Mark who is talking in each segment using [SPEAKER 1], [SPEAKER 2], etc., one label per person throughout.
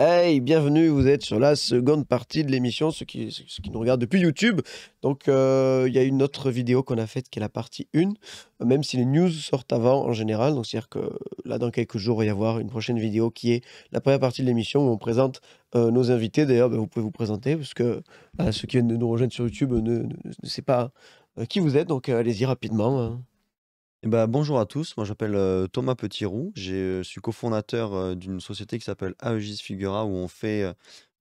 [SPEAKER 1] Hey, bienvenue, vous êtes sur la seconde partie de l'émission, ceux qui, nous regardent depuis YouTube. Donc, euh, il y a une autre vidéo qu'on a faite qui est la partie 1, même si les news sortent avant en général. Donc, c'est-à-dire que là, dans quelques jours, il va y avoir une prochaine vidéo qui est la première partie de l'émission où on présente euh, nos invités. D'ailleurs, ben, vous pouvez vous présenter, parce que euh, ceux qui viennent de nous rejoindre sur YouTube ne, ne, savent pas qui vous êtes. Donc, allez-y rapidement. Hein. Eh ben,
[SPEAKER 2] bonjour à tous, moi j'appelle euh, Thomas Petitroux, euh, je suis cofondateur euh, d'une société qui s'appelle Aegis Figura où on fait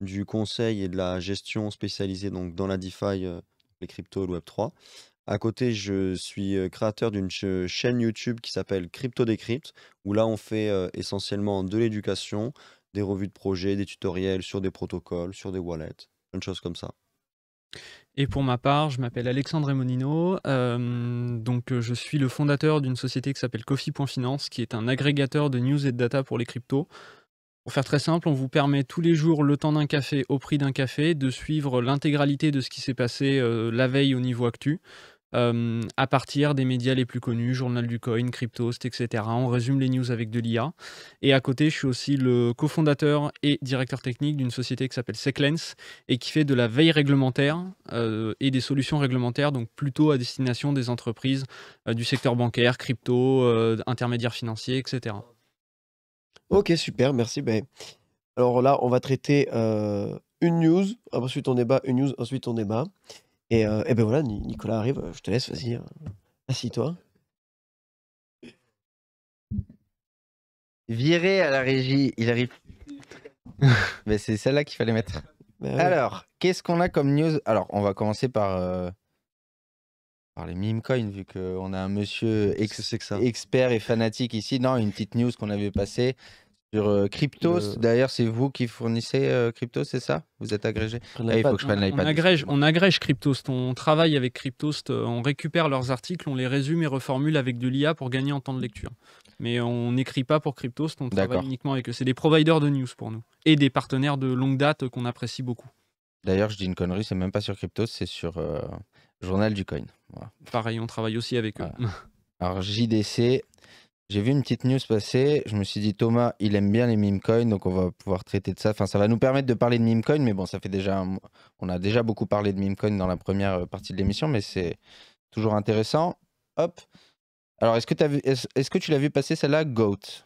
[SPEAKER 2] du conseil et de la gestion spécialisée donc, dans la DeFi, les cryptos le Web3. À côté, je suis créateur d'une chaîne YouTube qui s'appelle Crypto Décrypte où là on fait essentiellement de l'éducation, des revues de projets, des tutoriels sur des protocoles, sur des wallets, plein de choses comme ça.
[SPEAKER 3] Et pour ma part, je m'appelle Alexandre Emonino. Euh, donc, euh, je suis le fondateur d'une société qui s'appelle Coffee.finance, qui est un agrégateur de news et de data pour les cryptos. Pour faire très simple, on vous permet tous les jours, le temps d'un café, au prix d'un café, de suivre l'intégralité de ce qui s'est passé euh, la veille au niveau actuel. Euh, à partir des médias les plus connus, Journal du Coin, Cryptost, etc. On résume les news avec de l'IA. Et à côté, je suis aussi le cofondateur et directeur technique d'une société qui s'appelle Seclens et qui fait de la veille réglementaire euh, et des solutions réglementaires, donc plutôt à destination des entreprises euh, du secteur bancaire, crypto, intermédiaires financiers, etc.
[SPEAKER 1] Ok, super, merci. Ben, alors là, on va traiter une news, ensuite on débat, une news, ensuite on débat. Euh, et, ben voilà, Nicolas arrive, euh, je te laisse, vas-y, hein. assis-toi.
[SPEAKER 4] Viré à la régie, il arrive. Mais c'est celle-là qu'il fallait mettre. Ben Alors, qu'est-ce qu'on a comme news Alors, on va commencer par, euh, par les meme coins, vu qu'on a un monsieur expert et fanatique ici. Non, une petite news qu'on avait passée. Sur euh, Cryptos, d'ailleurs, c'est vous qui fournissez Crypto, euh, Cryptos, c'est ça Vous êtes agrégé ah, Il faut que je prenne l'iPad.
[SPEAKER 3] On agrège, on on travaille avec Cryptos, euh, on récupère leurs articles, on les résume et reformule avec de l'IA pour gagner en temps de lecture. Mais on n'écrit pas pour Cryptos, on travaille uniquement avec eux. C'est des providers de news pour nous et des partenaires de longue date qu'on apprécie beaucoup.
[SPEAKER 4] D'ailleurs, je dis une connerie, c'est même pas sur Cryptos, c'est sur Journal du Coin.
[SPEAKER 3] Pareil, on travaille aussi avec eux.
[SPEAKER 4] Alors, JDC, j'ai vu une petite news passer. Je me suis dit, Thomas, il aime bien les meme coins, donc on va pouvoir traiter de ça. Enfin, ça va nous permettre de parler de meme coins, mais bon, ça fait déjà. On a déjà beaucoup parlé de meme coins dans la première euh, partie de l'émission, mais c'est toujours intéressant. Hop. Alors, est-ce que, Est -ce que tu l'as vu passer celle-là, GOAT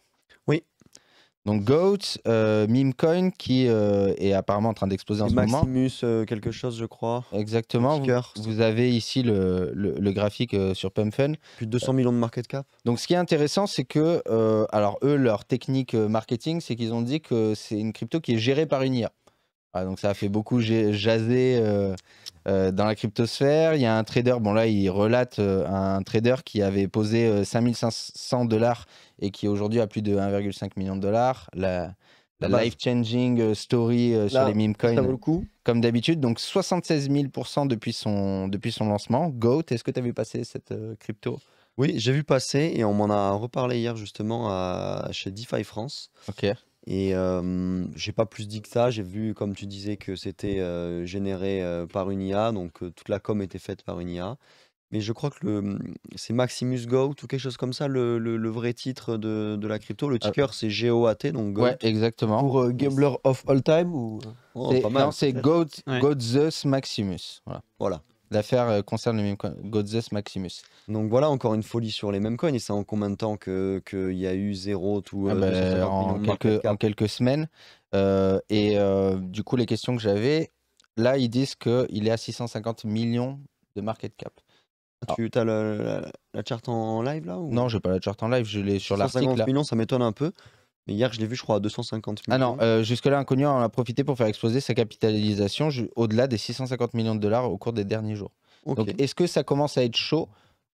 [SPEAKER 4] donc Goat, euh, Memecoin qui euh, est apparemment en train d'exploser en ce moment. Maximus euh, quelque chose, je crois. Exactement. Vous, avez ici le, graphique euh, sur Pumpfen. Plus de 200 millions de market cap. Donc ce qui est intéressant, c'est que, alors eux, leur technique marketing, c'est qu'ils ont dit que c'est une crypto qui est gérée par une IA. Ah, donc ça a fait beaucoup jaser. Euh, dans la cryptosphère. Il y a un trader, bon là il relate euh, un trader qui avait posé 5500 euh, dollars et qui aujourd'hui a plus de 1,5 million de dollars. La, life-changing story sur les meme coins, comme d'habitude. Donc 76 000% depuis son, depuis son lancement. Goat, est-ce que tu as vu passer cette crypto oui, j'ai vu passer et on
[SPEAKER 2] m'en a reparlé hier justement à, chez DeFi France. Ok. Et je euh, j'ai pas plus dit que ça. J'ai vu, comme tu disais, que c'était euh, généré euh, par une IA, donc toute la com était faite par une IA. Mais je crois que le, c'est Maximus Go ou quelque chose comme ça, le, le, vrai titre de, de, la crypto. Le ticker, c'est GOAT, donc GOAT. Ouais, exactement. Pour Gambler
[SPEAKER 4] of All Time ou... Oh, non, c'est GOAT, Zeus Maximus. Voilà. voilà. L'affaire euh, concerne le même coin, Maximus. Donc voilà, encore une folie sur les mêmes coins. Et c'est en combien de temps qu'il y a eu zéro tout ah euh, bah, en, quelques, quelques, semaines. Euh, et du coup, les questions que j'avais, là, ils disent qu'il est à 650 millions de market cap. Ah, tu as la, charte en live là ou... Non, n'ai pas la charte
[SPEAKER 2] en live, je l'ai sur l'article. 650 millions, ça m'étonne un peu. Mais hier, je l'ai vu, je crois, à 250 millions. Ah non, euh,
[SPEAKER 4] jusque-là, Inconnu en a profité pour faire exploser sa capitalisation au-delà des 650 millions de dollars au cours des derniers jours. Donc, est-ce que ça commence à être chaud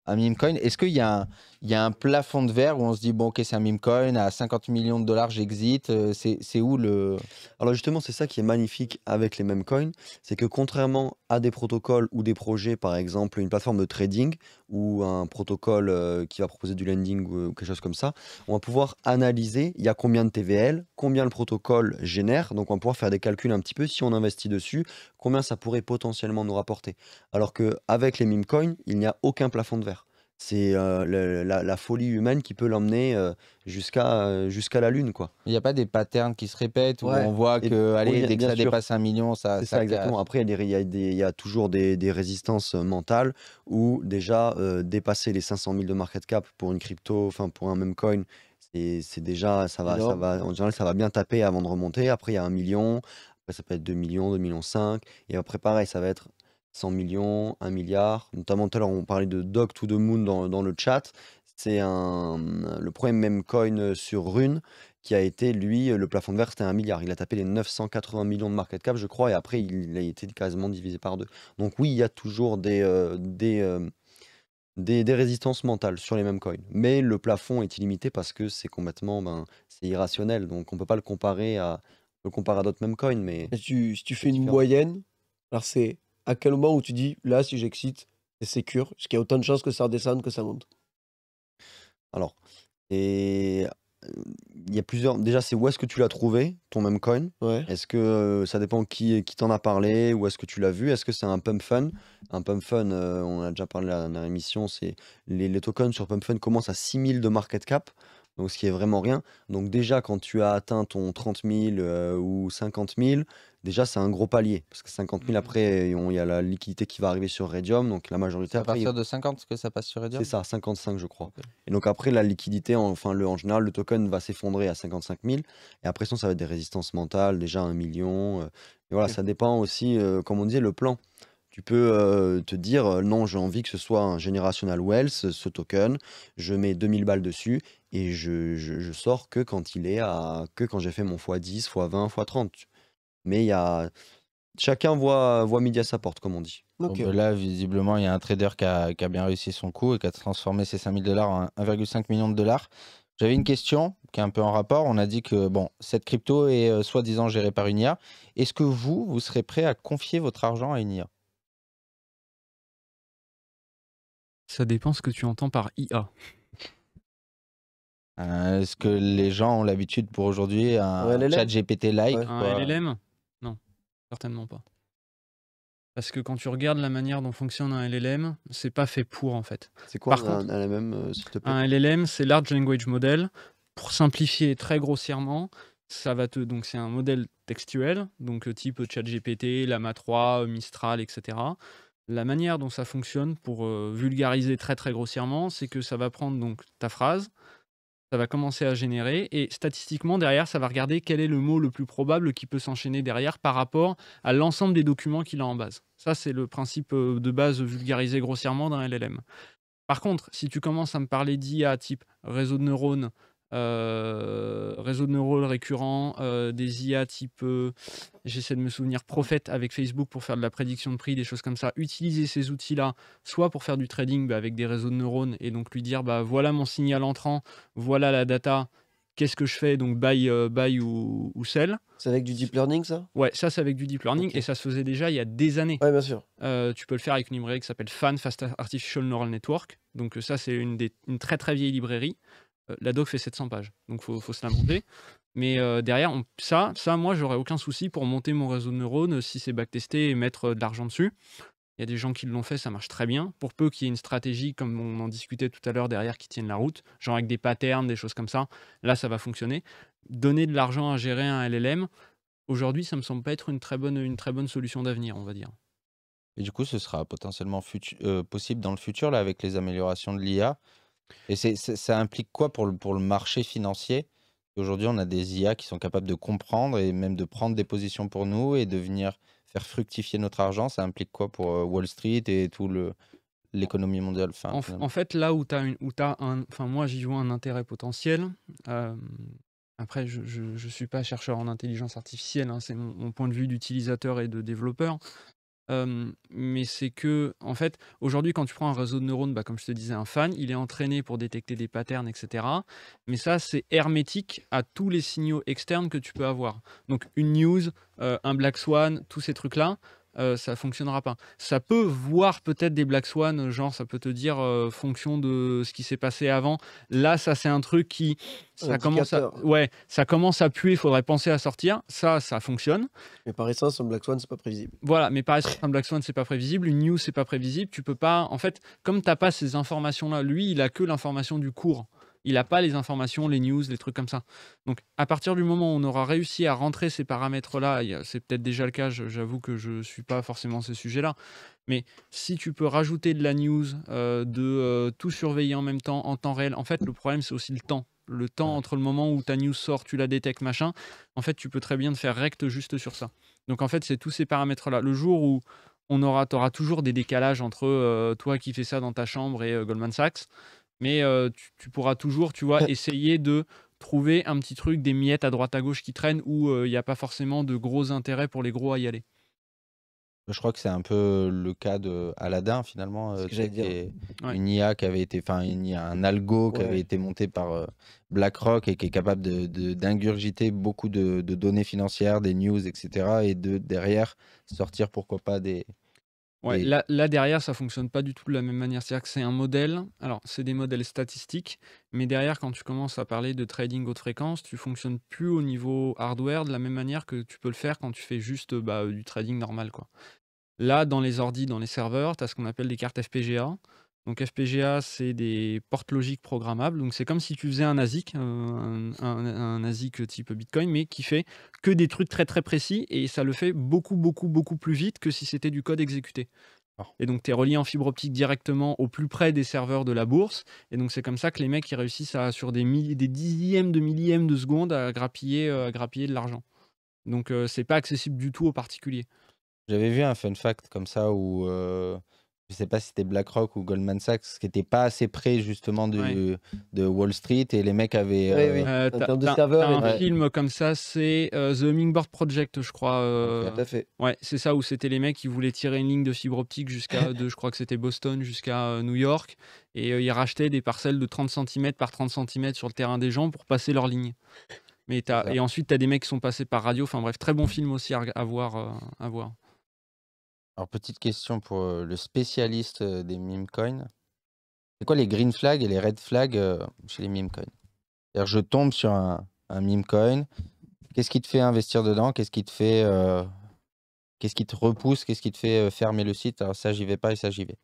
[SPEAKER 4] à Memecoin Est-ce qu'il y a un, il y a un plafond de verre où on se dit, bon, ok, c'est un meme coin, à 50 millions de dollars, j'exit, euh, C'est où le. Alors justement, c'est ça qui est magnifique avec les meme coins, c'est que contrairement à des protocoles ou
[SPEAKER 2] des projets, par exemple une plateforme de trading ou un protocole euh, qui va proposer du lending ou quelque chose comme ça, on va pouvoir analyser il y a combien de TVL, combien le protocole génère, donc on va pouvoir faire des calculs un petit peu si on investit dessus, combien ça pourrait potentiellement nous rapporter. Alors qu'avec les meme coins, il n'y a aucun plafond de verre c'est euh, la, folie humaine qui peut l'emmener euh, jusqu'à euh, jusqu'à la lune quoi. Il n'y a pas des patterns qui se répètent où on voit que allez, dès que ça dépasse un
[SPEAKER 4] million ça, ça, exactement.
[SPEAKER 2] Après il y, a toujours des, résistances mentales où déjà dépasser les 500 000 de market cap pour une crypto, enfin pour un même coin c'est déjà ça va, ça va en général ça va bien taper avant de remonter. Après il y a un million, après ça peut être 2 millions, 2 millions 5 et après pareil ça va être 100 millions, 1 milliard. Notamment tout à l'heure, on parlait de Dog ou de Moon dans, le chat. C'est un le premier même coin sur Rune qui a été, lui, le plafond de verre, c'était 1 milliard. Il a tapé les 980 millions de market cap, je crois, et après, il a été quasiment divisé par deux. Donc oui, il y a toujours des, euh, euh, des, des, résistances mentales sur les mêmes coins. Mais le plafond est illimité parce que c'est complètement ben, c'est irrationnel. Donc on ne peut pas le comparer à,
[SPEAKER 1] le comparer à d'autres mêmes coins. Mais si tu, si tu fais une moyenne, alors c'est à quel moment où tu dis là, si j'excite, c'est sûr parce qu'il y a autant de chances que ça redescende que ça monte
[SPEAKER 2] Alors, et il y a plusieurs. Déjà, c'est où est-ce que tu l'as trouvé, ton même coin Est-ce que euh, ça dépend qui, qui t'en a parlé ou est-ce que tu l'as vu Est-ce que c'est un pump fun Un pump fun, euh, on a déjà parlé dans la dernière émission, c'est les, les, tokens sur pump fun commencent à 6000 de market cap donc ce qui est vraiment rien. Donc déjà, quand tu as atteint ton 30 000 euh, ou 50 000, déjà c'est un gros palier, parce que 50 000 mhm. après, il y a la liquidité qui va arriver sur Radium. donc la majorité... à partir
[SPEAKER 4] de 50 que ça passe sur Radium C'est ça,
[SPEAKER 2] 55 je crois. Et donc après, la liquidité, enfin le, en général, le token va s'effondrer à 55 000, et après ça, ça va être des résistances mentales, déjà un million. et euh. voilà, ça dépend aussi, euh, comme on disait, le plan. Tu peux euh, te dire euh, non, j'ai envie que ce soit un Generational Wealth, ce token, je mets 2000 balles dessus et je, sors que quand il est à que quand j'ai fait mon x10, x20,
[SPEAKER 4] x30. Mais il y a chacun voit voit midi à sa porte comme on dit. Donc euh, là visiblement, il y a un trader qui a, bien réussi son coup et qui a transformé ses 5000 dollars en 1,5 million de dollars. J'avais une question qui est un peu en rapport. On a dit que bon, cette crypto est soi-disant gérée par une IA. Est-ce que vous, vous serez prêt à confier votre argent à une IA
[SPEAKER 3] Ça dépend ce que tu entends par IA.
[SPEAKER 4] Euh, est-ce que les gens ont l'habitude pour aujourd'hui un chat GPT-like Un
[SPEAKER 3] LLM Non, certainement pas. Parce que quand tu regardes la manière dont fonctionne un LLM, c'est pas fait pour en fait. C'est quoi un, LLM, euh, te plaît Un LLM, c'est Large Language Model. Pour simplifier très grossièrement, ça va te donc c'est un modèle textuel, donc euh, type GPT, Lama 3, Mistral, etc. La manière dont ça fonctionne, pour euh, vulgariser très très grossièrement, c'est que ça va prendre donc ta phrase, ça va commencer à générer, et statistiquement derrière, ça va regarder quel est le mot le plus probable qui peut s'enchaîner derrière par rapport à l'ensemble des documents qu'il a en base. Ça, c'est le principe euh, de base vulgarisé grossièrement d'un LLM. Par contre, si tu commences à me parler d'IA type réseau de neurones, euh, réseau de neurones récurrents, euh, des IA type, euh, j'essaie de me souvenir, Prophète avec Facebook pour faire de la prédiction de prix, des choses comme ça. Utiliser ces outils-là, soit pour faire du trading bah, avec des réseaux de neurones et donc lui dire, bah, voilà mon signal entrant, voilà la data, qu'est-ce que je fais Donc buy, euh, buy ou, sell. C'est avec du deep learning ça Ouais, ça c'est avec du deep learning et ça se faisait déjà il y a des années. Ouais, bien sûr. tu peux le faire avec une librairie qui s'appelle FAN, Fast Artificial Neural Network. Donc ça c'est une très très vieille librairie. Euh, la doc fait 700 pages, donc faut, faut se la monter. Mais euh, derrière, on, ça, ça, moi, j'aurais aucun souci pour monter mon réseau de neurones euh, si c'est backtesté et mettre de l'argent dessus. Il y a des gens qui l'ont fait, ça marche très bien. Pour peu qu'il y ait une stratégie, comme on en discutait tout à l'heure derrière, qui tienne la route, genre avec des patterns, des choses comme ça, là, ça va fonctionner. Donner de l'argent à gérer un LLM, aujourd'hui, ça me semble pas être une très bonne, une très bonne solution d'avenir, on va dire. Et du coup, ce sera
[SPEAKER 4] potentiellement possible dans le futur, là, avec les améliorations de l'IA, et ça implique quoi pour le, pour le marché financier Aujourd'hui, on a des IA qui sont capables de comprendre et même de prendre des positions pour nous et de venir faire fructifier notre argent. Ça implique quoi pour euh, Wall Street et tout le, l'économie mondiale. en,
[SPEAKER 3] fait, là où tu as, un. Enfin, moi, j'y vois un intérêt potentiel. après, je ne suis pas chercheur en intelligence artificielle, hein, c'est mon, point de vue d'utilisateur et de développeur mais c'est que, en fait, aujourd'hui, quand tu prends un réseau de neurones, bah, comme je te disais, un fan, il est entraîné pour détecter des patterns, etc. Mais ça, c'est hermétique à tous les signaux externes que tu peux avoir. Donc, une news, un black swan, tous ces trucs-là, euh, ça fonctionnera pas. Ça peut voir peut-être des Black Swan, euh, genre ça peut te dire euh, fonction de ce qui s'est passé avant. Là, ça c'est un truc qui ça commence à, ouais, ça commence à puer, il faudrait penser à sortir. Ça, ça fonctionne. Mais par essence, un Black Swan, c'est pas prévisible. Voilà, mais par essence, un Black Swan, c'est pas prévisible. Une news, c'est pas prévisible. Tu peux pas, en fait, comme t'as pas ces informations-là, lui, il a que l'information du cours il n'a pas les informations, les news, les trucs comme ça. Donc à partir du moment où on aura réussi à rentrer ces paramètres-là, c'est peut-être déjà le cas, j'avoue que je ne suis pas forcément ces sujets-là, mais si tu peux rajouter de la news, euh, de euh, tout surveiller en même temps, en temps réel, en fait le problème c'est aussi le temps. Le temps entre le moment où ta news sort, tu la détectes, machin, en fait tu peux très bien te faire recte juste sur ça. Donc en fait c'est tous ces paramètres-là. Le jour où on aura, auras toujours des décalages entre euh, toi qui fais ça dans ta chambre et Goldman Sachs, mais euh, tu, pourras toujours, tu vois, essayer de trouver un petit truc, des miettes à droite à gauche qui traînent où il euh, n'y a pas forcément de gros intérêts pour les gros à y aller.
[SPEAKER 4] Je crois que c'est un peu euh, le cas de Aladdin finalement, euh, qui une IA qui avait été, enfin un algo qui avait été monté par BlackRock et qui est capable d'ingurgiter de, beaucoup de, données financières, des news, etc. Et de derrière sortir pourquoi pas des,
[SPEAKER 3] Ouais, là, derrière, ça fonctionne pas du tout de la même manière. C'est-à-dire que c'est un modèle, alors c'est des modèles statistiques, mais derrière, quand tu commences à parler de trading haute fréquence, tu fonctionnes plus au niveau hardware de la même manière que tu peux le faire quand tu fais juste bah, euh, du trading normal. Là, dans les ordis, dans les serveurs, tu as ce qu'on appelle des cartes FPGA. Donc FPGA, c'est des portes logiques programmables. Donc c'est comme si tu faisais un ASIC, un, ASIC type Bitcoin, mais qui fait que des trucs très très précis et ça le fait beaucoup beaucoup beaucoup plus vite que si c'était du code exécuté. Ah. Et donc tu es relié en fibre optique directement au plus près des serveurs de la bourse. Et donc c'est comme ça que les mecs ils réussissent à, sur des, dixièmes de millièmes de seconde à grappiller, euh, à grappiller de l'argent. Donc euh, c'est pas accessible du tout aux particuliers.
[SPEAKER 4] J'avais vu un fun fact comme ça où... Euh, je sais pas si c'était BlackRock ou Goldman Sachs, qui n'était pas assez près justement de Wall Street et les mecs avaient. Un
[SPEAKER 3] film comme ça, c'est euh, The Mingboard Project, je crois. Euh, à fait. Ouais, c'est ça où c'était les mecs qui voulaient tirer une ligne de fibre optique jusqu'à, je crois que c'était Boston, jusqu'à euh, New York. Et ils rachetaient des parcelles de 30 cm par 30 cm sur le terrain des gens pour passer leur ligne. Mais as... et ensuite, tu as des mecs qui sont passés par radio. Enfin bref, très bon film aussi à voir, à voir.
[SPEAKER 4] Alors, petite question pour le spécialiste des meme coins. C'est quoi les green flags et les red flags chez les meme coins C'est-à-dire, je tombe sur un, un meme coin. Qu'est-ce qui te fait investir dedans Qu'est-ce qui te fait. Qu'est-ce qui te repousse Qu'est-ce qui te fait fermer le site Alors, ça, j'y vais pas et ça, j'y vais.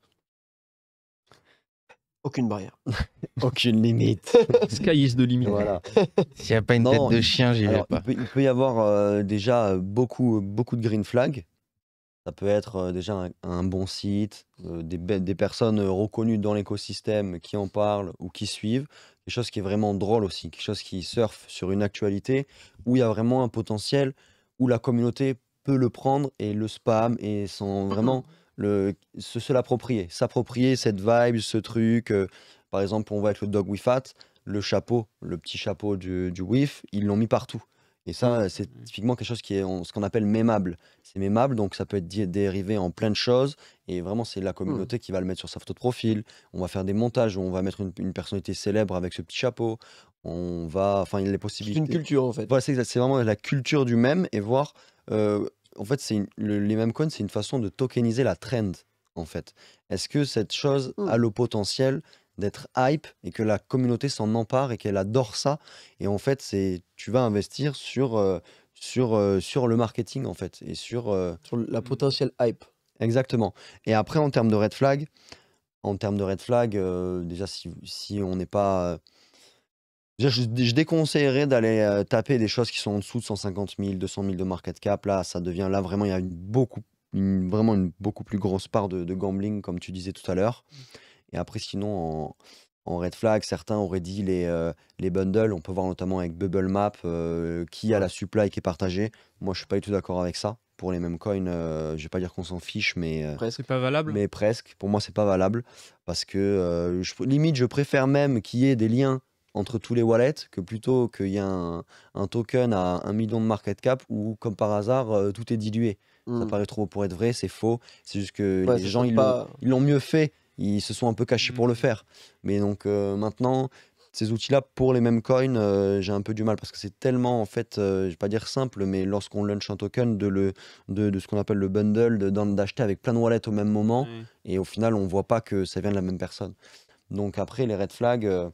[SPEAKER 4] Aucune
[SPEAKER 1] barrière. Aucune limite.
[SPEAKER 2] Sky is the S'il n'y a pas une tête de chien, j'y vais pas. Il peut, il peut y avoir déjà beaucoup, beaucoup de green flags ça peut être euh, déjà un, bon site, euh, des, personnes euh, reconnues dans l'écosystème qui en parlent ou qui suivent, Des choses qui est vraiment drôle aussi, quelque chose qui surfe sur une actualité où il y a vraiment un potentiel où la communauté peut le prendre et le spam et sont vraiment le, se, l'approprier, s'approprier cette vibe, ce truc. par exemple, on va être le dog with le chapeau, le petit chapeau du, du ils l'ont mis partout. Et mmh. ça, c'est mmh. typiquement quelque chose qui est ce qu'on appelle mémable. C'est mémable, donc ça peut être dérivé en plein de choses. Et vraiment, c'est la mmh. communauté qui va le mettre sur sa photo de profil. On va faire des montages où on va mettre une, personnalité célèbre avec ce petit chapeau. On va. Enfin, il les possibilités. C'est une culture, en fait. c'est vraiment la culture du même et voir. Euh, en fait, c'est les mêmes coins, c'est une façon de tokeniser la trend, en fait. Est-ce que cette chose a le potentiel d'être hype et que la communauté s'en empare et qu'elle adore ça. Et en fait, c'est tu vas investir sur, euh, sur, euh, sur le marketing en fait et euh, sur, la potentielle hype. Exactement. Et après, en termes de red flag, en termes de red flag, déjà si, on n'est pas je, déconseillerais d'aller taper des choses qui sont en dessous de 150 000, 200 000 de market cap. Là, ça devient là vraiment il y a une beaucoup vraiment une beaucoup plus grosse part de, gambling comme tu disais tout à l'heure. Mmh. Et après, sinon, en, red flag, certains auraient dit les, euh, les bundles. On peut voir notamment avec Bubble Map euh, qui a la supply qui est partagée. Moi, je suis pas du tout d'accord avec ça. Pour les mêmes coins, euh, je vais pas dire qu'on s'en fiche, mais c'est pas valable. Mais presque. Pour moi, c'est pas valable parce que je, limite, je préfère même qu'il y ait des liens entre tous les wallets que plutôt qu'il y ait un, token à un million de market cap où, comme par hasard, tout est dilué. Ça hmm. paraît trop pour être vrai, c'est faux. C'est juste que les gens, ils l'ont mieux fait ils se sont un peu cachés pour mm. le faire. Mais donc euh, maintenant, ces outils-là, pour les mêmes coins, euh, j'ai un peu du mal parce que c'est tellement, en fait, euh, je vais pas dire simple, mais lorsqu'on launch un token, de, le, de, ce qu'on appelle le bundle, d'acheter avec plein de wallets au même moment, mm. et au final, on voit pas que ça vient de la même personne. Donc après, les red flags,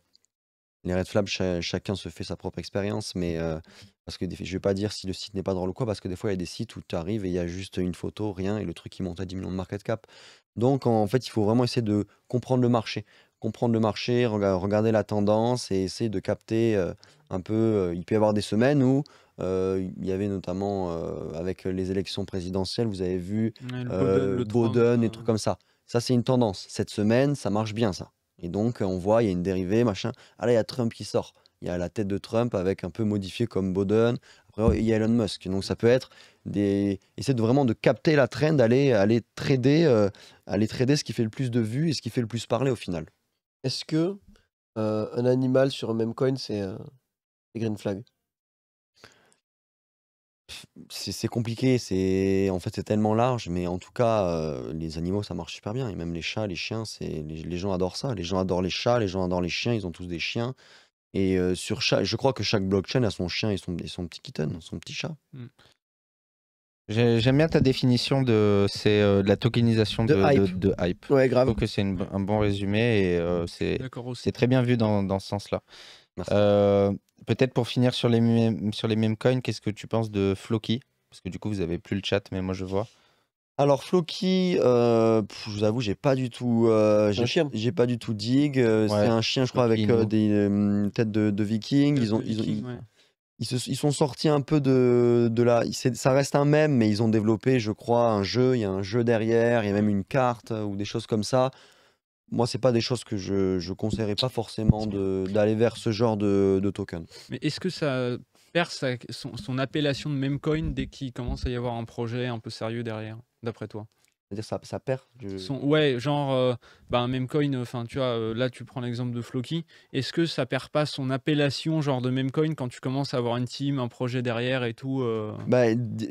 [SPEAKER 2] les red flags, chacun se fait sa propre expérience, mais euh, parce que je vais pas dire si le site n'est pas drôle ou quoi, parce que des fois il y a des sites où tu arrives et il y a juste une photo, rien, et le truc qui monte à 10 millions de market cap. Donc en fait, il faut vraiment essayer de comprendre le marché, comprendre le marché, regarder la tendance et essayer de capter euh, un peu. Euh, il peut y avoir des semaines où il y avait notamment avec les élections présidentielles, vous avez vu le et trucs comme ça. Ça, c'est une tendance. Cette semaine, ça marche bien, ça. Et donc, on voit, il y a une dérivée, machin. Ah là, il y a Trump qui sort. Il y a la tête de Trump avec un peu modifié comme Bowden. Après, il y a Elon Musk. Donc, ça peut être des. Essayer de vraiment de capter la trend, d'aller aller, trader, euh, aller trader ce
[SPEAKER 1] qui fait le plus de vues et ce qui fait le plus parler au final. Est-ce que euh, un animal sur un même coin, c'est euh, green flag
[SPEAKER 2] c'est compliqué, c'est en fait c'est tellement large, mais en tout cas euh, les animaux ça marche super bien et même les chats, les chiens, c'est les, gens adorent ça. Les gens adorent les chats, les gens adorent les chiens, ils ont tous des chiens.
[SPEAKER 4] Et euh, sur chaque, je crois que chaque blockchain a son chien et son, son petit kitten, son petit chat. Mmh. J'aime bien ta définition de, c'est euh, la tokenisation de, de, hype. grave. Je trouve que c'est un bon résumé et c'est très bien vu dans ce sens-là. Euh, peut-être pour finir sur les, mêmes, sur les coins, qu'est-ce que tu penses de Floki Parce que du coup, vous avez plus le chat, mais moi je vois. Alors Floki, euh, je vous avoue, j'ai
[SPEAKER 2] pas du tout, euh, j'ai pas du tout dig. c'est un chien, je crois, avec des têtes de, Ils ont, ils, Viking, ont ils, ils, sont sortis un peu de, de la. Ça reste un même, mais ils ont développé, je crois, un jeu. Il y a un jeu derrière. Il y a même une carte ou des choses comme ça moi, c'est pas des choses que je, je conseillerais pas forcément d'aller vers ce genre de, de token.
[SPEAKER 3] Mais est-ce que ça perd son, son, appellation de meme coin dès qu'il commence à y avoir un projet un peu sérieux derrière, d'après toi c'est-à-dire ça, ça perd ouais, genre, euh, bah, un même coin, enfin, tu vois, euh, là, tu prends l'exemple de Floki. Est-ce que ça perd pas son appellation, genre, de coin quand tu commences à avoir une team, un projet derrière et tout euh? bah,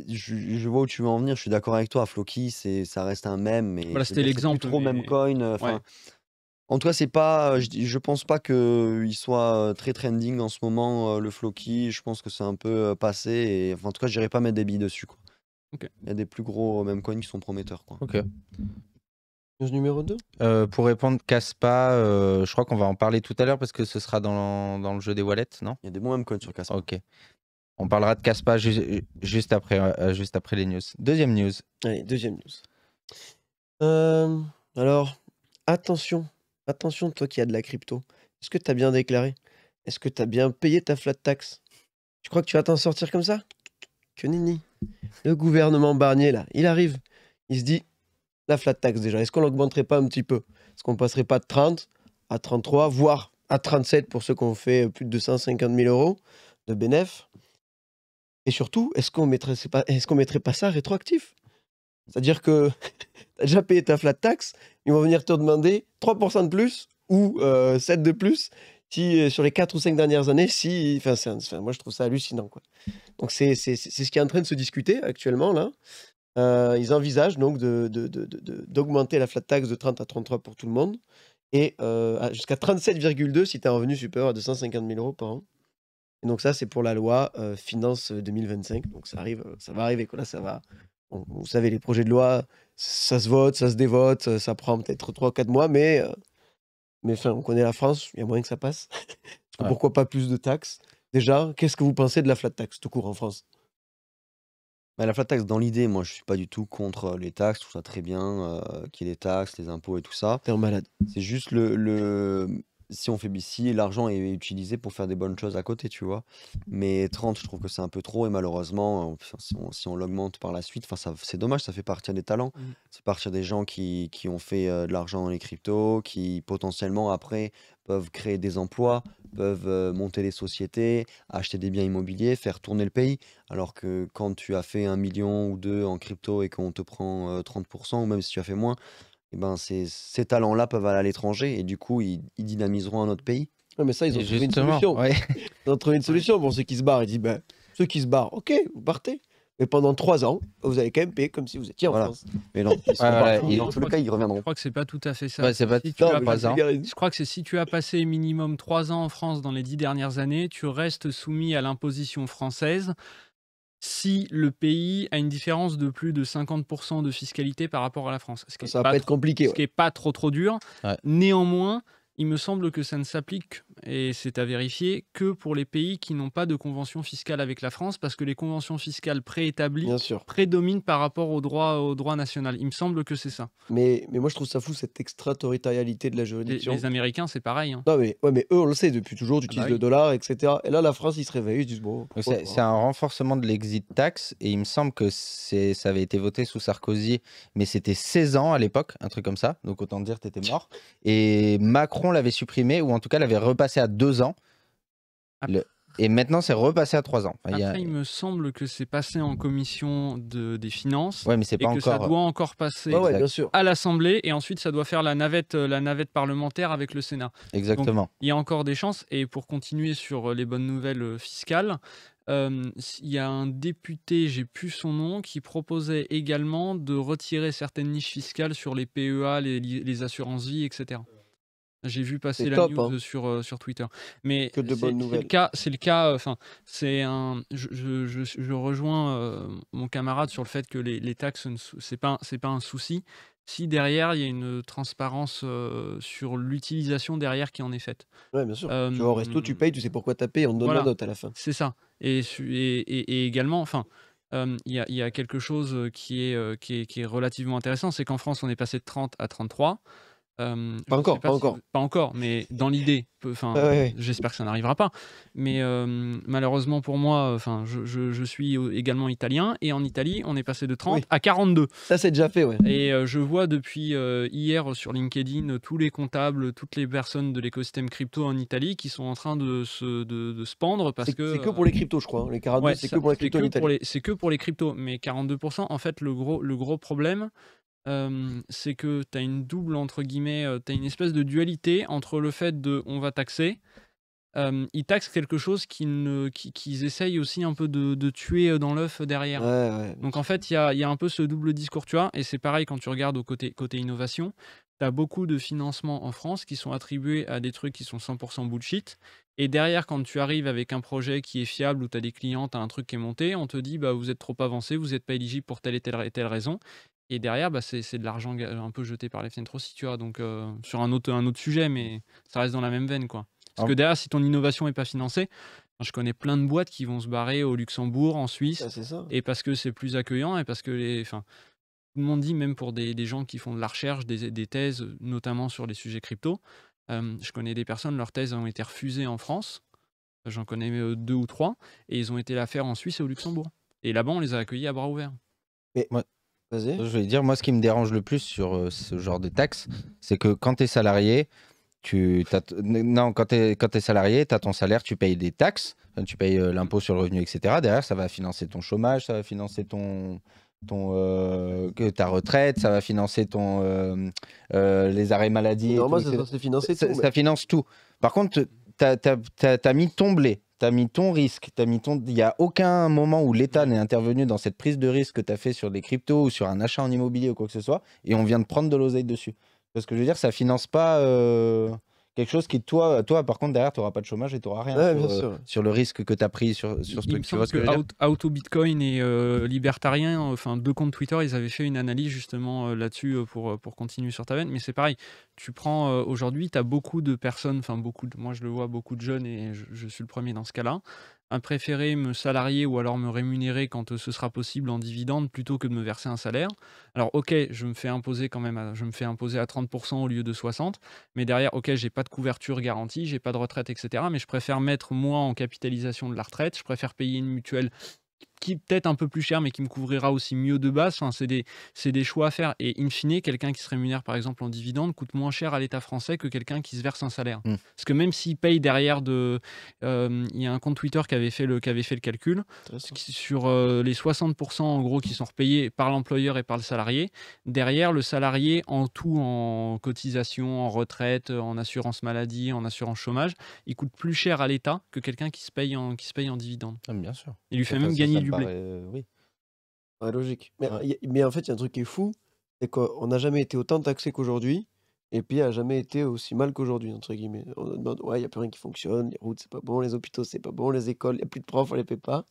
[SPEAKER 2] je, vois où tu veux en venir, je suis d'accord avec toi. Floki, ça reste un même, Mais voilà, c'était l'exemple. trop même coin. En tout cas, c'est pas, je, pense pas qu'il soit très trending en ce moment, le Floki. Je pense que c'est un peu passé. Et, en tout cas, je pas mettre des billes dessus, il y a des plus gros euh, même coins qui sont prometteurs. Quoi. Ok.
[SPEAKER 1] News numéro 2
[SPEAKER 4] euh, pour répondre, Caspa, euh, je crois qu'on va en parler tout à l'heure parce que ce sera dans, dans le jeu des wallets, non Il y a des bons même coins sur Caspa. Ok. On parlera de Caspa juste, après, euh, juste après les news. Deuxième news. Allez, deuxième news.
[SPEAKER 1] alors, attention, attention toi qui as de la crypto. Est-ce que tu as bien déclaré Est-ce que tu as bien payé ta flat tax Tu crois que tu vas t'en sortir comme ça que nini. Le gouvernement Barnier, là, il arrive. Il se dit, la flat tax déjà, est-ce qu'on l'augmenterait pas un petit peu Est-ce qu'on passerait pas de 30 à 33, voire à 37 pour ceux qui ont fait plus de 250 000 euros de bénéfices Et surtout, est-ce qu'on mettrait pas, mettrait pas ça rétroactif C'est-à-dire que tu as déjà payé ta flat tax, ils vont venir te demander 3% de plus ou 7 euh, de plus si euh, sur les 4 ou 5 dernières années, si, enfin, moi je trouve ça hallucinant. Donc c'est ce qui est en train de se discuter actuellement là. Euh, ils envisagent donc d'augmenter la flat tax de 30 à 33 pour tout le monde et euh, jusqu'à 37,2 si tu as un revenu supérieur à 250 000 euros par an. Et donc ça c'est pour la loi finance 2025. Donc ça arrive, ça va arriver. Là ça va. vous savez les projets de loi, ça se vote, ça se dévote, ça prend peut-être 3-4 mois, mais mais enfin, on connaît la France, il y a moyen que ça passe. Pourquoi pas plus de taxes Déjà, qu'est-ce que vous pensez de la flat tax tout court en France
[SPEAKER 2] bah, La flat tax, dans l'idée, moi, je suis pas du tout contre euh, les taxes. tout ça très bien euh, qu'il y ait des taxes, les impôts et tout ça. T'es un malade. C'est juste le, le, si on fait si l'argent est utilisé pour faire des bonnes choses à côté, tu vois. Mais 30, je trouve que c'est un peu trop et malheureusement, si on, l'augmente par la suite, enfin, ça- c'est dommage, ça fait partir des talents, c'est mmh. partir des gens qui, ont fait euh, de l'argent dans les cryptos, qui potentiellement après peuvent créer des emplois, peuvent euh, monter des sociétés, acheter des biens immobiliers, faire tourner le pays. Alors que quand tu as fait un million ou deux en crypto et qu'on te prend 30%, euh, ou même si tu as fait moins, eh ben, ces, ces talents-là peuvent aller à l'étranger et du coup, ils, dynamiseront un autre pays. mais ça, ils ont, trouvé une, solution.
[SPEAKER 1] ils ont trouvé une solution. Bon, ceux qui se barrent, ils disent ben, ceux qui se barrent, ok, vous partez. Mais pendant trois ans, vous allez quand même payer comme si vous étiez en voilà. France. Mais non, ils sont dans cas, ils reviendront. Je
[SPEAKER 3] crois que c'est pas tout à fait ça. Je crois que c'est si tu as passé minimum trois ans en France dans les dix dernières années, tu restes soumis à l'imposition française si le pays a une différence de plus de 50% de fiscalité par rapport à la France. Ce qui ça va être compliqué. Ce n'est pas trop dur. Néanmoins, il me semble que ça ne s'applique, et c'est à vérifier, que pour les pays qui n'ont pas de convention fiscale avec la France, parce que les conventions fiscales préétablies prédominent par rapport au droit, au droit national. Il me semble que c'est ça.
[SPEAKER 1] Mais, mais moi, je trouve ça fou, cette
[SPEAKER 3] extraterritorialité de la juridiction. Les, Américains, c'est pareil. Hein.
[SPEAKER 4] Non, mais, eux, on le sait depuis toujours, tu ah bah utilises le dollar, etc. Et là, la France, ils se réveillent, ils disent bon. C'est un renforcement de l'exit tax, et il me semble que ça avait été voté sous Sarkozy, mais c'était 16 ans à l'époque, un truc comme ça. Donc autant dire, t'étais mort. Et Macron l'avait supprimé, ou en tout cas l'avait repassé à deux ans. Et maintenant, c'est repassé à trois ans.
[SPEAKER 3] il, me semble que c'est passé en commission des finances. mais ça euh, doit encore passer à l'Assemblée, et ensuite, ça doit faire la navette, euh, parlementaire avec le Sénat. Exactement. il y a encore des chances. Et pour continuer sur euh, les bonnes nouvelles fiscales, il y a un député, j'ai plus son nom, qui proposait également de retirer certaines niches fiscales sur les PEA, les, les assurances-vie, etc. J'ai vu passer la news hein. sur, euh, sur Twitter. Mais c'est le cas, c'est le cas. Euh, enfin, c'est un. Je, je, rejoins euh, mon camarade sur le fait que les, les taxes, c'est pas c'est pas un souci. Si derrière il y a une transparence sur l'utilisation derrière qui en est faite. Oui, bien sûr. tu vas au resto, tu
[SPEAKER 1] payes, tu sais pourquoi taper, on te donne la note à la fin.
[SPEAKER 3] C'est ça. Et, et, et, également, enfin. Il y, y, a quelque chose qui est, qui est, qui est relativement intéressant, c'est qu'en France, on est passé de 30 à 33 pas encore, pas, encore. Pas encore, mais dans l'idée. Enfin, j'espère que ça n'arrivera pas. Mais malheureusement pour moi, enfin, je, suis également italien et en Italie, on est passé de 30 à
[SPEAKER 1] 42. Ça, c'est déjà fait, ouais. Et
[SPEAKER 3] euh, je vois depuis euh, hier sur LinkedIn tous les comptables, toutes les personnes de l'écosystème crypto en Italie qui sont en train de se, de, pendre parce que. C'est que euh, pour les cryptos, je crois. Hein, les 42, c'est que pour les cryptos C'est que pour les cryptos, mais 42%, en fait, le gros, le gros problème, c'est que tu as une double, entre guillemets, tu as une espèce de dualité entre le fait de on va taxer, ils taxent quelque chose qu'ils qui essayent aussi un peu de, de tuer dans l'œuf derrière. Donc en fait, il y a, y a, un peu ce double discours, tu vois, et c'est pareil quand tu regardes au côté, côté innovation, tu as beaucoup de financements en France qui sont attribués à des trucs qui sont 100% bullshit, et derrière, quand tu arrives avec un projet qui est fiable, ou tu as des clients, tu as un truc qui est monté, on te dit, bah, vous êtes trop avancé, vous n'êtes pas éligible pour telle telle, et telle raison, et derrière, bah, c'est de l'argent un peu jeté par les fenêtres aussi, tu vois. Donc, sur un autre, un autre sujet, mais ça reste dans la même veine, quoi. Parce ah que derrière, si ton innovation n'est pas financée, je connais plein de boîtes qui vont se barrer au Luxembourg, en Suisse, bah, et parce que c'est plus accueillant, et parce que les. Enfin, tout le monde dit, même pour des, gens qui font de la recherche, des, des thèses, notamment sur les sujets crypto, je connais des personnes, leurs thèses ont été refusées en France, j'en connais deux ou trois, et ils ont été la faire en Suisse et au Luxembourg. Et là-bas, on les a accueillis à bras ouverts.
[SPEAKER 4] Mais moi, je vais dire, moi, ce qui me dérange le plus sur euh, ce genre de taxes, c'est que quand tu es salarié, tu non quand tu es, salarié, tu as ton salaire, tu payes des taxes, tu payes euh, l'impôt sur le revenu, etc. Derrière, ça va financer ton chômage, ça va financer ton, ton euh, ta retraite, ça va financer ton les arrêts maladie. Normalement, ça, ça, finance tout. ça finance tout. Par contre, tu as, mis ton blé, tu mis ton risque, tu mis ton... Il n'y a aucun moment où l'État n'est intervenu dans cette prise de risque que tu as fait sur des cryptos ou sur un achat en immobilier ou quoi que ce soit, et on vient de prendre de l'oseille dessus. Parce que je veux dire, ça finance pas... Euh, quelque chose qui, toi, euh, toi par contre, derrière, tu n'auras pas de chômage et tu n'auras rien euh, sur, le risque que tu as pris sur, sur ce truc. que, que
[SPEAKER 3] Auto Bitcoin et euh, Libertarien, enfin, deux comptes Twitter, ils avaient fait une analyse justement là-dessus pour, pour continuer sur ta veine. Mais c'est pareil, tu prends aujourd'hui, tu as beaucoup de personnes, enfin, beaucoup de, moi je le vois, beaucoup de jeunes et je suis le premier dans ce cas-là préférer me salarier ou alors me rémunérer quand euh, ce sera possible en dividende plutôt que de me verser un salaire. Alors ok, je me fais imposer quand même, à, je me fais imposer à 30% au lieu de 60, mais derrière ok, j'ai pas de couverture garantie, j'ai pas de retraite, etc. Mais je préfère mettre moi en capitalisation de la retraite, je préfère payer une mutuelle qui peut-être un peu plus cher, mais qui me couvrira aussi mieux de base. c'est des, des, choix à faire. Et in fine, quelqu'un qui se rémunère par exemple en dividende coûte moins cher à l'État français que quelqu'un qui se verse un salaire. Mm. Parce que même s'il paye derrière de. Euh, il y a un compte Twitter qui avait fait le, qui avait fait le calcul. sur euh, les 60% en gros qui sont repayés par l'employeur et par le salarié, derrière le salarié en tout, en cotisation, en retraite, en assurance maladie, en assurance chômage, il coûte plus cher à l'État que quelqu'un qui, se paye en, qui se paye en dividende. Ah, bien sûr. Il lui fait même gagner du
[SPEAKER 1] euh, oui. Ouais, logique. Mais, mais en fait, il y a un truc qui est fou, c'est qu'on n'a jamais été autant taxé qu'aujourd'hui, et puis a jamais été aussi mal qu'aujourd'hui, entre guillemets. On demande, ouais, il n'y a plus rien qui fonctionne, les routes, c'est pas bon, les hôpitaux, c'est pas bon, les écoles, il n'y a plus de profs, on les paie pas.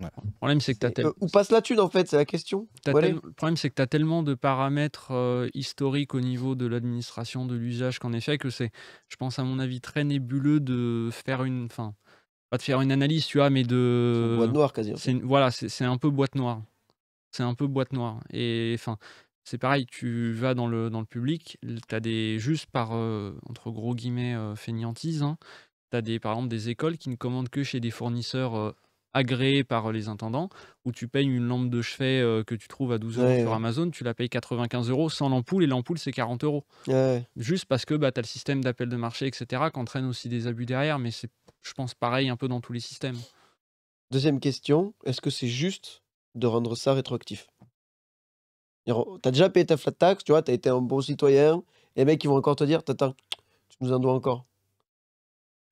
[SPEAKER 3] Le problème, c'est que tu as euh,
[SPEAKER 1] passe la thune, en fait, c'est la question. Le
[SPEAKER 3] problème, c'est que tu as tellement de paramètres euh, historiques au niveau de l'administration, de l'usage, qu'en effet, que c'est, je pense, à mon avis, très nébuleux de faire une. Enfin, pas de faire une analyse, tu vois, mais de. Une boîte noire quasi. voilà, c'est un peu boîte noire. C'est un peu boîte noire. Et enfin, c'est pareil, tu vas dans le, dans le public, tu as des. Juste par, euh, entre gros guillemets, euh, feignantise hein, tu as des, par exemple des écoles qui ne commandent que chez des fournisseurs. Euh, agréés par les intendants, où tu payes une lampe de chevet que tu trouves à 12 euros sur Amazon, tu la payes 95 euros sans l'ampoule, et l'ampoule c'est 40 euros. Ouais, Juste parce que bah, tu as le système d'appel de marché, etc., entraîne aussi des abus derrière, mais c'est je pense pareil un peu dans tous les systèmes.
[SPEAKER 1] Deuxième question, est-ce que c'est juste de rendre ça rétroactif T'as déjà payé ta flat tax, tu vois, t'as été un bon citoyen, et les mecs ils vont encore te dire, t'attends, tu nous en dois encore.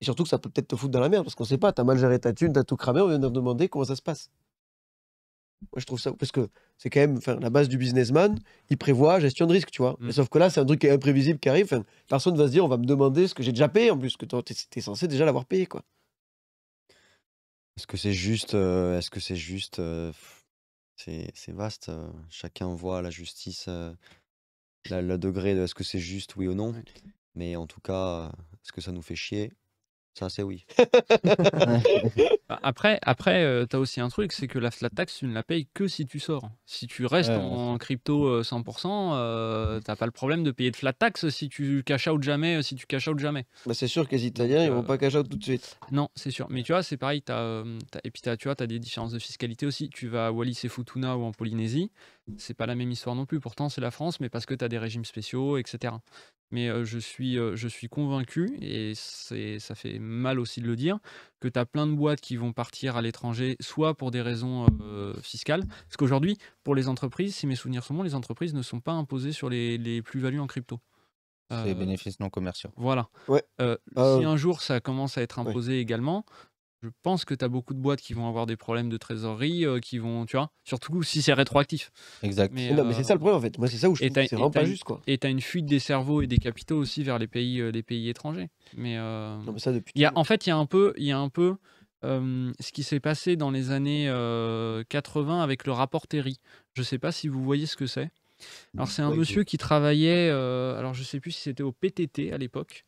[SPEAKER 1] Et surtout que ça peut peut-être te foutre dans la merde, parce qu'on sait pas, t'as mal géré ta thune, t'as tout cramé, on vient de demander comment ça se passe. Moi, je trouve ça parce que c'est quand même la base du businessman, il prévoit gestion de risque, tu vois. mais mm. Sauf que là, c'est un truc qui est imprévisible qui arrive. Personne ne va se dire, on va me demander ce que j'ai déjà payé en plus, que tu es, censé déjà l'avoir payé, quoi.
[SPEAKER 2] Est-ce que c'est juste euh, Est-ce que c'est juste euh, C'est vaste. Euh, chacun voit la justice, le degré de est-ce que c'est juste, oui ou non. Mais en tout cas, est-ce que ça nous fait chier Ça, c'est oui.
[SPEAKER 3] Bah, après, après euh, tu as aussi un truc, c'est que la flat tax, tu ne la payes que si tu sors. Si tu restes en, crypto 100%, tu n'as pas le problème de payer de flat tax si tu cash out jamais. Euh, si tu cash out jamais. Bah, c'est sûr que les Italiens, ils vont euh, pas cash out tout de suite. Non, c'est sûr. Mais tu vois, c'est pareil. et puis tu vois, tu as des différences de fiscalité aussi. Tu vas à Wallis et Futuna ou en Polynésie, c'est pas la même histoire non plus. Pourtant, c'est la France, mais parce que tu as des régimes spéciaux, etc. Mais je, suis, je suis convaincu, et ça fait mal aussi de le dire, que tu as plein de boîtes qui vont partir à l'étranger, soit pour des raisons euh, fiscales. Parce qu'aujourd'hui, pour les entreprises, si mes souvenirs sont bons, les entreprises ne sont pas imposées sur les, plus-values en crypto. Euh, les bénéfices non commerciaux. Voilà. Ouais. Euh, si un jour ça commence à être imposé également, je pense que tu as beaucoup de boîtes qui vont avoir des problèmes de trésorerie, qui vont, tu vois, surtout si c'est rétroactif. Exact. Mais, oh, c'est ça le problème en fait. Moi, c'est ça où je trouve c'est pas juste quoi. Et tu as une fuite des cerveaux et des capitaux aussi vers les pays, les pays étrangers. Mais, ça, depuis y a, en fait, il y a un peu, il y a un peu ce qui s'est passé dans les années 80 avec le rapport Terry. Je ne sais pas si vous voyez ce que c'est. Alors c'est un monsieur qui travaillait, alors je ne sais plus si c'était au PTT à l'époque,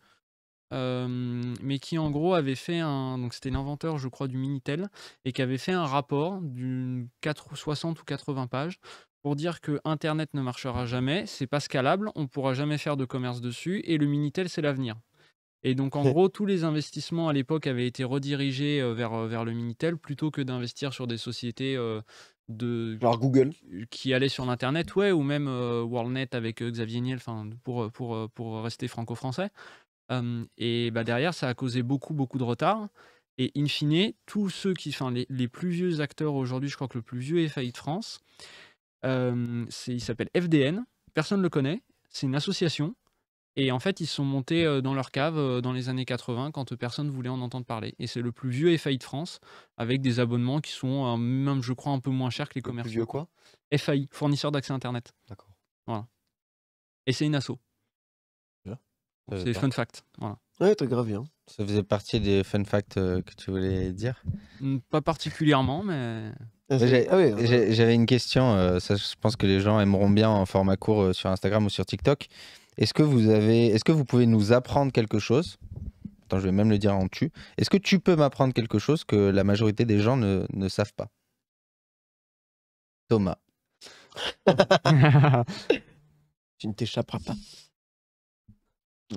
[SPEAKER 3] mais qui en gros avait fait un, donc c'était l'inventeur je crois du Minitel, et qui avait fait un rapport d'une 60 ou 80 pages pour dire que Internet ne marchera jamais, c'est pas scalable, on ne pourra jamais faire de commerce dessus, et le Minitel c'est l'avenir. Et donc, en gros, tous les investissements à l'époque avaient été redirigés euh, vers, euh, vers le Minitel plutôt que d'investir sur des sociétés euh, de. Google. Qui, allaient sur l'Internet, ouais, ou même WorldNet avec Xavier Niel, pour, pour, pour rester franco-français. et bah, derrière, ça a causé beaucoup, beaucoup de retard. Et in fine, tous ceux qui. Enfin, les, plus vieux acteurs aujourd'hui, je crois que le plus vieux est Faillite France. il s'appelle FDN. Personne ne le connaît. C'est une association et en fait, ils sont montés dans leur cave dans les années 80 quand personne personne voulait en entendre parler. Et c'est le plus vieux FAI de France avec des abonnements qui sont même, je crois, un peu moins chers que les commerciaux. Plus vieux quoi FAI, fournisseur d'accès Internet. D'accord. Voilà. Et c'est une asso.
[SPEAKER 4] C'est fun fact.
[SPEAKER 3] Ouais, t'as grave hein.
[SPEAKER 4] Ça faisait partie des fun facts que tu voulais dire
[SPEAKER 3] mmh, Pas particulièrement, mais. Ah, ah hein. J'avais
[SPEAKER 4] ah oui, une question, ça, je pense que les gens aimeront bien en format court sur Instagram ou sur TikTok. Est-ce que vous avez, est-ce que vous pouvez nous apprendre quelque chose Attends, je vais même le dire en tu. Est-ce que tu peux m'apprendre quelque chose que la majorité des gens ne, ne savent pas Thomas. tu ne t'échapperas pas.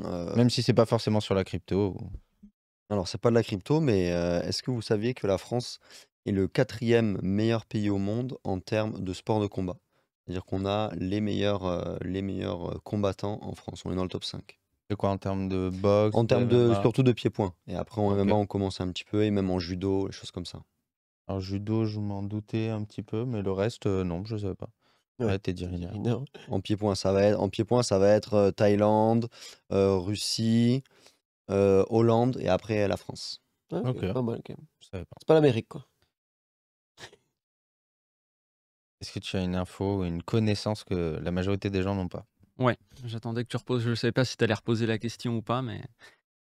[SPEAKER 4] Euh. Même si c'est pas forcément sur la crypto. Alors, c'est pas de la crypto, mais
[SPEAKER 2] euh, est-ce que vous saviez que la France est le quatrième meilleur pays au monde en termes de sport de combat c'est-à-dire qu'on a les meilleurs, euh, les meilleurs euh, combattants en France. On est dans le top
[SPEAKER 4] 5. De quoi en termes de boxe En termes de, surtout de pieds-points. Et après on commence un petit peu, et même en judo, les choses comme ça. Alors judo, je m'en doutais un petit peu, mais le reste, euh, non, je ne savais pas. t'es
[SPEAKER 2] En pieds-points, ça va être, en ça va être Thaïlande, Russie, Hollande, et après la France. ok. C'est
[SPEAKER 3] pas l'Amérique, quoi.
[SPEAKER 4] Est-ce que tu as une info, une connaissance que la majorité des gens n'ont pas
[SPEAKER 3] Ouais, j'attendais que tu reposes. Je ne savais pas si tu allais reposer la question ou pas, mais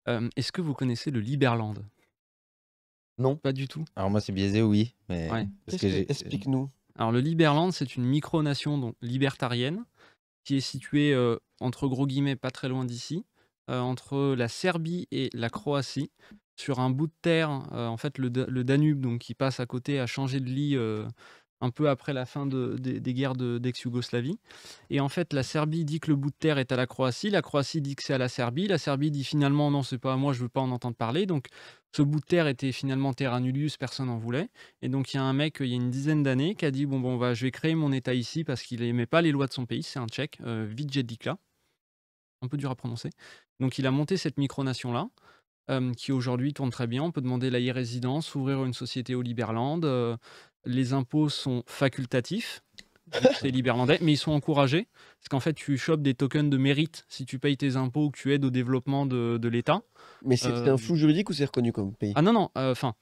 [SPEAKER 3] euh, est-ce que vous connaissez le Liberland Non. Pas du tout.
[SPEAKER 4] Alors moi, c'est biaisé, oui. Mais Explique-nous.
[SPEAKER 3] Euh, Alors le Liberland, c'est une micronation libertarienne qui est située euh, entre gros guillemets pas très loin d'ici, entre la Serbie et la Croatie, sur un bout de terre. en fait, le, Danube, donc qui passe à côté, a changé de lit un peu après la fin des, guerres d'ex-Yougoslavie. et en fait, la Serbie dit que le bout de terre est à la Croatie, la Croatie dit que c'est à la Serbie, la Serbie dit finalement non, c'est pas à moi, je veux pas en entendre parler. Donc ce bout de terre était finalement terra nullius, personne n'en voulait. Et donc il y a un mec, il y a une dizaine d'années, qui a dit bon, bon, bah, je vais créer mon État ici parce qu'il aimait pas les lois de son pays, c'est un tchèque, euh, Vidjedikla. Un peu dur à prononcer. Donc il a monté cette micronation-là. Euh, qui aujourd'hui tourne très bien. On peut demander la résidence ouvrir une société au Liberland, euh, les impôts sont facultatifs, c'est liberlandais, mais ils sont encouragés, parce qu'en fait, tu chopes des tokens de mérite si tu payes tes impôts ou que tu aides au développement de, l'État. Mais c'est un euh, flou juridique ou c'est reconnu comme pays Ah non, non, euh, enfin...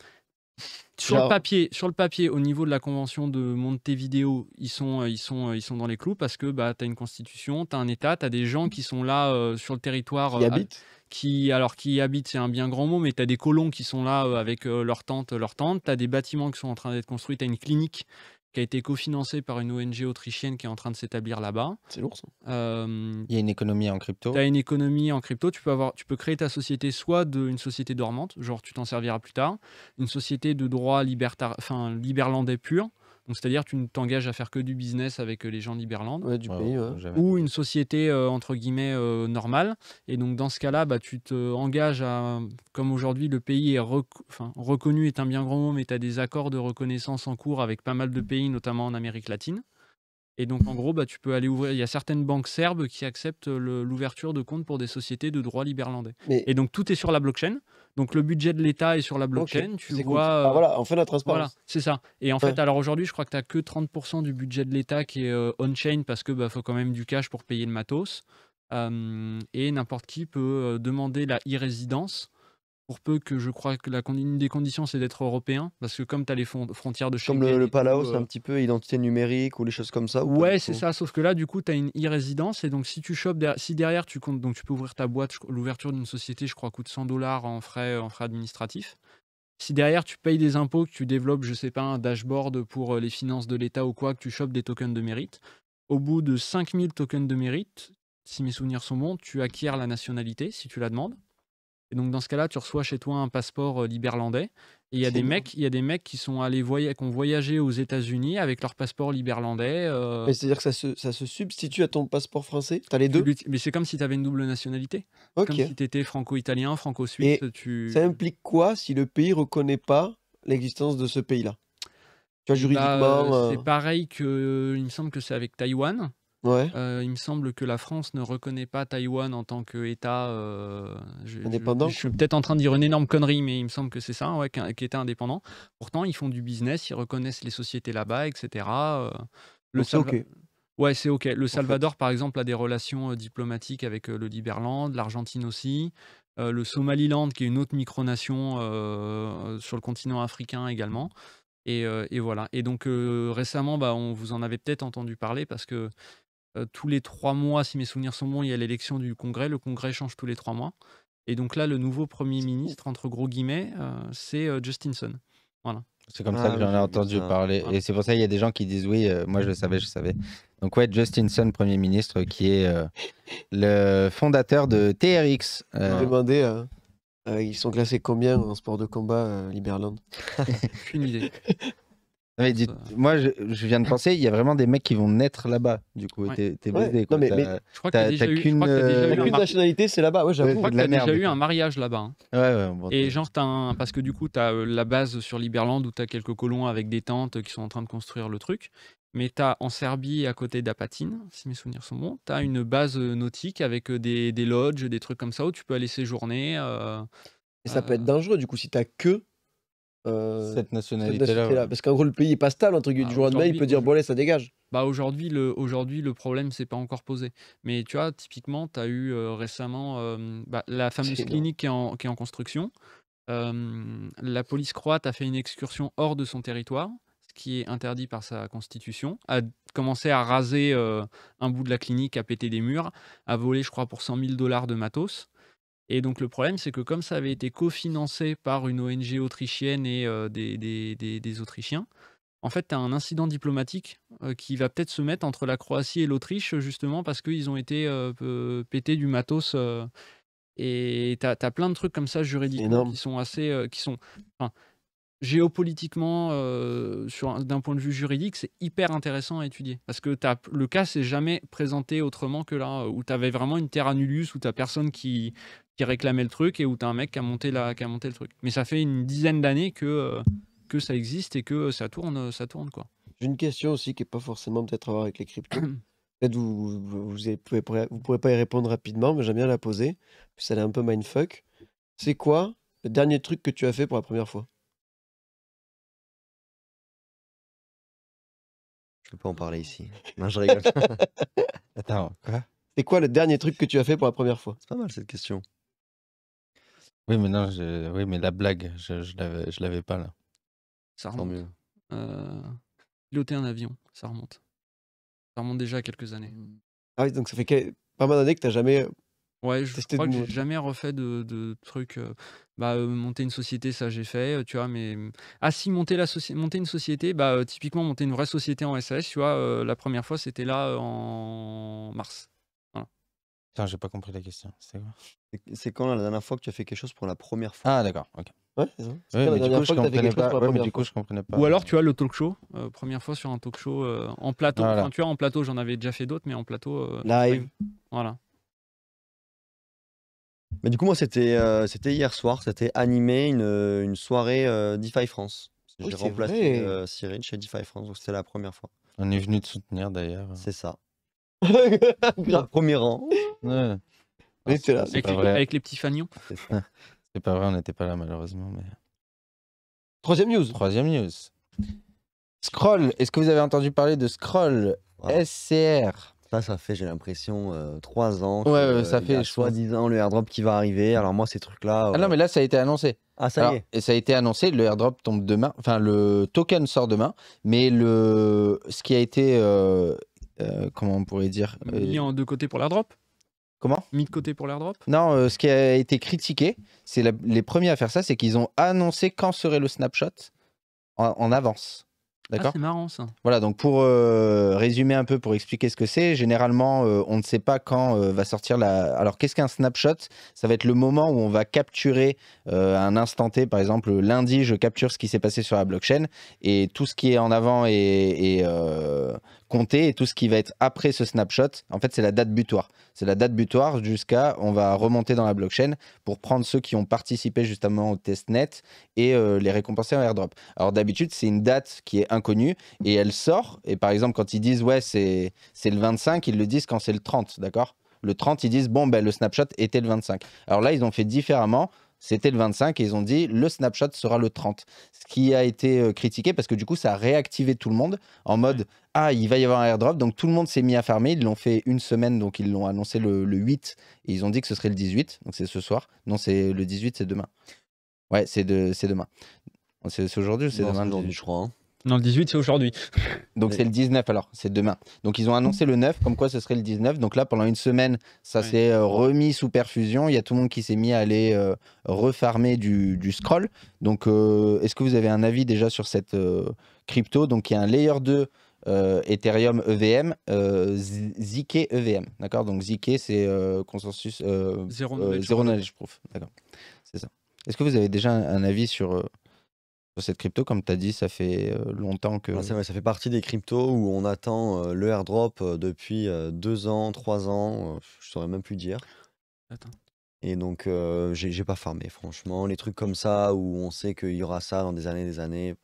[SPEAKER 3] sur le papier, sur le papier, au niveau de la convention de Montevideo, ils sont, euh, ils sont, ils sont dans les clous parce que bah, tu as une constitution, tu as un État, tu as des gens mmh. qui sont là sur le territoire. Qui habitent qui, alors qui habitent, c'est un bien grand mot, mais tu as des colons qui sont là euh, avec euh, leur tente, leur tente. tu as des bâtiments qui sont en train d'être construits, tu as une clinique qui a été cofinancée par une ONG autrichienne qui est en train de s'établir là-bas. C'est lourd ça. Euh,
[SPEAKER 4] Il y a une économie en crypto. Tu as
[SPEAKER 3] une économie en crypto, tu peux, avoir, tu peux créer ta société soit d'une société dormante, genre tu t'en serviras plus tard, une société de droit enfin, liberlandais pur, c'est-à-dire tu ne t'engages à faire que du business avec euh, les gens d'Iberlande, ou une société euh, entre guillemets euh, normale. Et donc dans ce cas-là, bah, tu t'engages à, comme aujourd'hui le pays est reconnu est un bien grand mot, mais tu as des accords de reconnaissance en cours avec pas mal de pays, notamment en Amérique latine. Et donc en gros, bah, tu peux aller ouvrir. Il y a certaines banques serbes qui acceptent l'ouverture de comptes pour des sociétés de droit liberlandais. Et donc tout est sur la blockchain. Donc le budget de l'État est sur la blockchain, tu vois. Ah, euh, voilà, on fait la transparence. Voilà, c'est ça. Et en fait, alors aujourd'hui, je crois que tu n'as que 30% du budget de l'État qui est euh, on-chain parce que bah, faut quand même du cash pour payer le matos. et n'importe qui peut euh, demander la e-résidence pour peu que je crois que la, condition des conditions, c'est d'être européen, parce que comme tu as les frontières de Schengen... Comme le, le Palau, c'est euh, un
[SPEAKER 2] petit peu identité numérique ou les choses comme ça Ouais, c'est ça,
[SPEAKER 3] sauf que là, du coup, tu as une e et donc si tu chopes, si derrière tu comptes, donc tu peux ouvrir ta boîte, l'ouverture d'une société, je crois, coûte 100 dollars en frais, en frais administratifs. Si derrière tu payes des impôts, que tu développes, je sais pas, un dashboard pour euh, les finances de l'État ou quoi, que tu chopes des tokens de mérite, au bout de 5000 tokens de mérite, si mes souvenirs sont bons, tu acquiers la nationalité si tu la demandes. Et donc, dans ce cas-là, tu reçois chez toi un passeport euh, liberlandais. Et il y a des mecs, il y a des mecs qui sont allés voyager, qui ont voyagé aux États-Unis avec leur passeport liberlandais. Euh mais c'est-à-dire que ça se, substitue à ton passeport français Tu as les deux Mais c'est comme si tu avais une double nationalité. Comme si tu étais franco-italien, franco-suisse. Ça
[SPEAKER 1] implique quoi si le pays reconnaît pas l'existence de ce pays-là Tu vois, bah, juridiquement. Euh c'est
[SPEAKER 3] pareil que, il me semble que c'est avec Taïwan. Ouais. Euh, il me semble que la France ne reconnaît pas Taïwan en tant qu'État euh, Indépendant. Je, suis peut-être en train de dire une énorme connerie, mais il me semble que c'est ça, ouais, était qu'État indépendant. Pourtant, ils font du business, ils reconnaissent les sociétés là-bas, etc. Euh, le ok. Ouais, c'est OK. Le Salvador, par exemple, a des relations diplomatiques avec le Liberland, l'Argentine aussi, le Somaliland, qui est une autre micronation sur le continent africain également. Et, voilà. Et donc récemment, bah, on vous en avait peut-être entendu parler parce que euh, tous les trois mois, si mes souvenirs sont bons, il y a l'élection du Congrès. Le Congrès change tous les trois mois. Et donc là, le nouveau Premier ministre, entre gros guillemets, euh, c'est euh, Justinson. Voilà. C'est comme ça ah que j'en ai entendu parler.
[SPEAKER 4] Et c'est pour ça qu'il y a des gens qui disent oui, moi je le savais, je le savais. Donc ouais, Justinson, Premier ministre, qui est le fondateur de TRX. Euh...
[SPEAKER 1] Demandez, hein, ils sont classés combien en sport de combat,
[SPEAKER 4] Liberland
[SPEAKER 3] Aucune idée
[SPEAKER 4] moi, je, viens de penser, il y a vraiment des mecs qui vont naître là-bas. Du coup, t'as qu'une nationalité,
[SPEAKER 3] c'est là-bas. Ouais, j'avoue. Je t'as déjà eu un mariage là-bas. Hein. Ouais, ouais. Et genre, parce que du coup, t'as euh, la base sur l'Iberland où t'as quelques colons avec des tentes qui sont en train de construire le truc. Mais t'as en Serbie, à côté d'Apatine, si mes souvenirs sont bons, t'as une base euh, nautique avec euh, des, lodges, des trucs comme ça où tu peux aller séjourner. Et ça peut être
[SPEAKER 1] dangereux, du coup, si t'as que euh, cette
[SPEAKER 3] nationalité-là.
[SPEAKER 1] Parce qu'en gros, le pays est pas stable, entre guillemets, du jour au lendemain, il peut dire, bon,
[SPEAKER 3] allez, ça dégage. Bah, aujourd'hui, le, aujourd'hui, le problème, c'est pas encore posé. Mais tu vois, typiquement, tu as eu euh, récemment euh, bah, la fameuse clinique qui est, en, qui est, en, construction. la police croate a fait une excursion hors de son territoire, ce qui est interdit par sa constitution, a commencé à raser un bout de la clinique, à péter des murs, à voler, je crois, pour 100 000 dollars de matos. Et donc le problème, c'est que comme ça avait été cofinancé par une ONG autrichienne et euh, des, des, des, Autrichiens, en fait, tu as un incident diplomatique euh, qui va peut-être se mettre entre la Croatie et l'Autriche, justement parce qu'ils ont été euh, pétés du matos. et tu as, plein de trucs comme ça juridiques qui sont assez... qui sont, géopolitiquement, euh, d'un point de vue juridique, c'est hyper intéressant à étudier. Parce que le cas s'est jamais présenté autrement que là, euh, où tu avais vraiment une terra nullius, où tu personne qui, qui réclamait le truc et où tu as un mec qui a, monté la, qui a monté le truc. Mais ça fait une dizaine d'années que, euh, que ça existe et que ça tourne. Euh, ça tourne quoi.
[SPEAKER 1] J'ai une question aussi qui n'est pas forcément peut-être à voir avec les cryptos. peut-être vous, vous, pouvez, vous pouvez pas y répondre rapidement, mais j'aime bien la poser. Puis ça est un peu mindfuck. C'est quoi le dernier truc que tu as fait pour la première fois Je peux pas en parler ici. Non, je rigole. Attends, quoi C'est quoi le dernier truc que tu as fait pour la première fois C'est pas
[SPEAKER 4] mal cette question. Oui, mais non, oui, mais la blague, je, je l'avais,
[SPEAKER 3] pas là. Ça remonte. Euh, piloter un avion, ça remonte. Ça remonte déjà à quelques années.
[SPEAKER 1] Ah oui, donc ça fait pas mal d'années que t'as jamais
[SPEAKER 3] Ouais, je crois que j'ai jamais refait de, de trucs. Euh, bah, euh, monter une société, ça j'ai fait, euh, tu vois, mais. Mmh. Ah si, monter, la société, monter une société, bah, typiquement, monter une vraie société en SAS, tu vois, la première fois, c'était là en mars. Voilà.
[SPEAKER 4] Putain, j'ai pas compris la question.
[SPEAKER 2] C'est quand la dernière fois que tu as fait quelque chose pour la première fois Ah, d'accord. Ok. Ouais, du coup, je comprenais pas. Ou
[SPEAKER 3] alors, tu as le talk show, première fois sur un talk show en plateau. tu vois, en plateau, j'en avais déjà fait d'autres, mais en plateau. Live. Voilà.
[SPEAKER 2] Mais du coup, moi, c'était euh, c'était hier soir, c'était animé une, euh, une soirée euh, DeFi France. J'ai remplacé Cyril chez DeFi France, donc c'était la première fois. On est venu te soutenir d'ailleurs.
[SPEAKER 4] C'est ça. Premier rang. Ouais, là. C'est Avec pas les, vrai. avec les petits fanions. C'est pas vrai, on n'était pas là malheureusement. Mais... Troisième news. Troisième news. Scroll, est-ce que vous avez entendu parler de Scroll c SCR ça, ça fait, j'ai l'impression, euh, trois ans. Ouais, ça fait, Soi-disant le airdrop qui va arriver. Alors moi, ces trucs-là. Ah non, euh, mais là, ça a été annoncé. Ah, ça y est. Et ça a été annoncé, le airdrop tombe demain, enfin le token sort demain, mais le, ce qui a été, euh, comment on pourrait dire Mis
[SPEAKER 3] en deux côtés pour l'airdrop. Comment Mis de côté pour l'airdrop.
[SPEAKER 4] Non, ce qui a été critiqué, c'est les premiers à faire ça, c'est qu'ils ont annoncé quand serait le snapshot en avance. Ah,
[SPEAKER 3] D'accord C'est marrant ça.
[SPEAKER 4] Voilà, donc pour euh, résumer un peu, pour expliquer ce que c'est, généralement, euh, on ne sait pas quand euh, va sortir la. Alors, qu'est-ce qu'un snapshot Ça va être le moment où on va capturer un instant T, par exemple, lundi, je capture ce qui s'est passé sur la blockchain et tout ce qui est en avant et, et compter et tout ce qui va être après ce snapshot, en fait, c'est la date butoir. C'est la date butoir jusqu'à, on va remonter dans la blockchain pour prendre ceux qui ont participé justement au test net et euh, les récompenser en airdrop. Alors d'habitude, c'est une date qui est inconnue et elle sort. Et par exemple, quand ils disent ouais, c'est le 25, ils le disent quand c'est le 30, d'accord le 30, ils disent bon, ben, le snapshot était le 25. Alors là, ils ont fait différemment. C'était le 25 et ils ont dit le snapshot sera le 30. Ce qui a été euh, critiqué parce que du coup, ça a réactivé tout le monde en mode Ah, il va y avoir un airdrop. Donc tout le monde s'est mis à farmer. Ils l'ont fait une semaine, donc ils l'ont annoncé le, 8 et ils ont dit que ce serait le 18. Donc c'est ce soir. Non, c'est le 18, c'est demain. Ouais, c'est de, demain. C'est aujourd'hui ou c'est demain aujourd'hui, je crois. Hein.
[SPEAKER 3] Non, le 18, c'est aujourd'hui. Donc c'est le
[SPEAKER 4] 19 alors, c'est demain. Donc ils ont annoncé le 9, comme quoi ce serait le 19. Donc là, pendant une semaine, ça s'est euh, remis sous perfusion. Il y a tout le monde qui s'est mis à aller euh, refarmer du, scroll. Donc euh, est-ce que vous avez un avis déjà sur cette crypto Donc il y a un layer 2 Ethereum EVM, ZK EVM. D'accord Donc ZK, c'est consensus zéro knowledge proof. D'accord, c'est ça. Est-ce que vous avez déjà un avis sur cette crypto, comme tu as dit, ça fait euh, longtemps que. Ah, ça fait partie des cryptos où on attend
[SPEAKER 2] euh, le airdrop euh, depuis deux ans, trois ans, je saurais même plus dire. Attends. Et donc, j'ai pas farmé, franchement. Les trucs comme ça où on sait qu'il y aura ça dans
[SPEAKER 4] des années des années,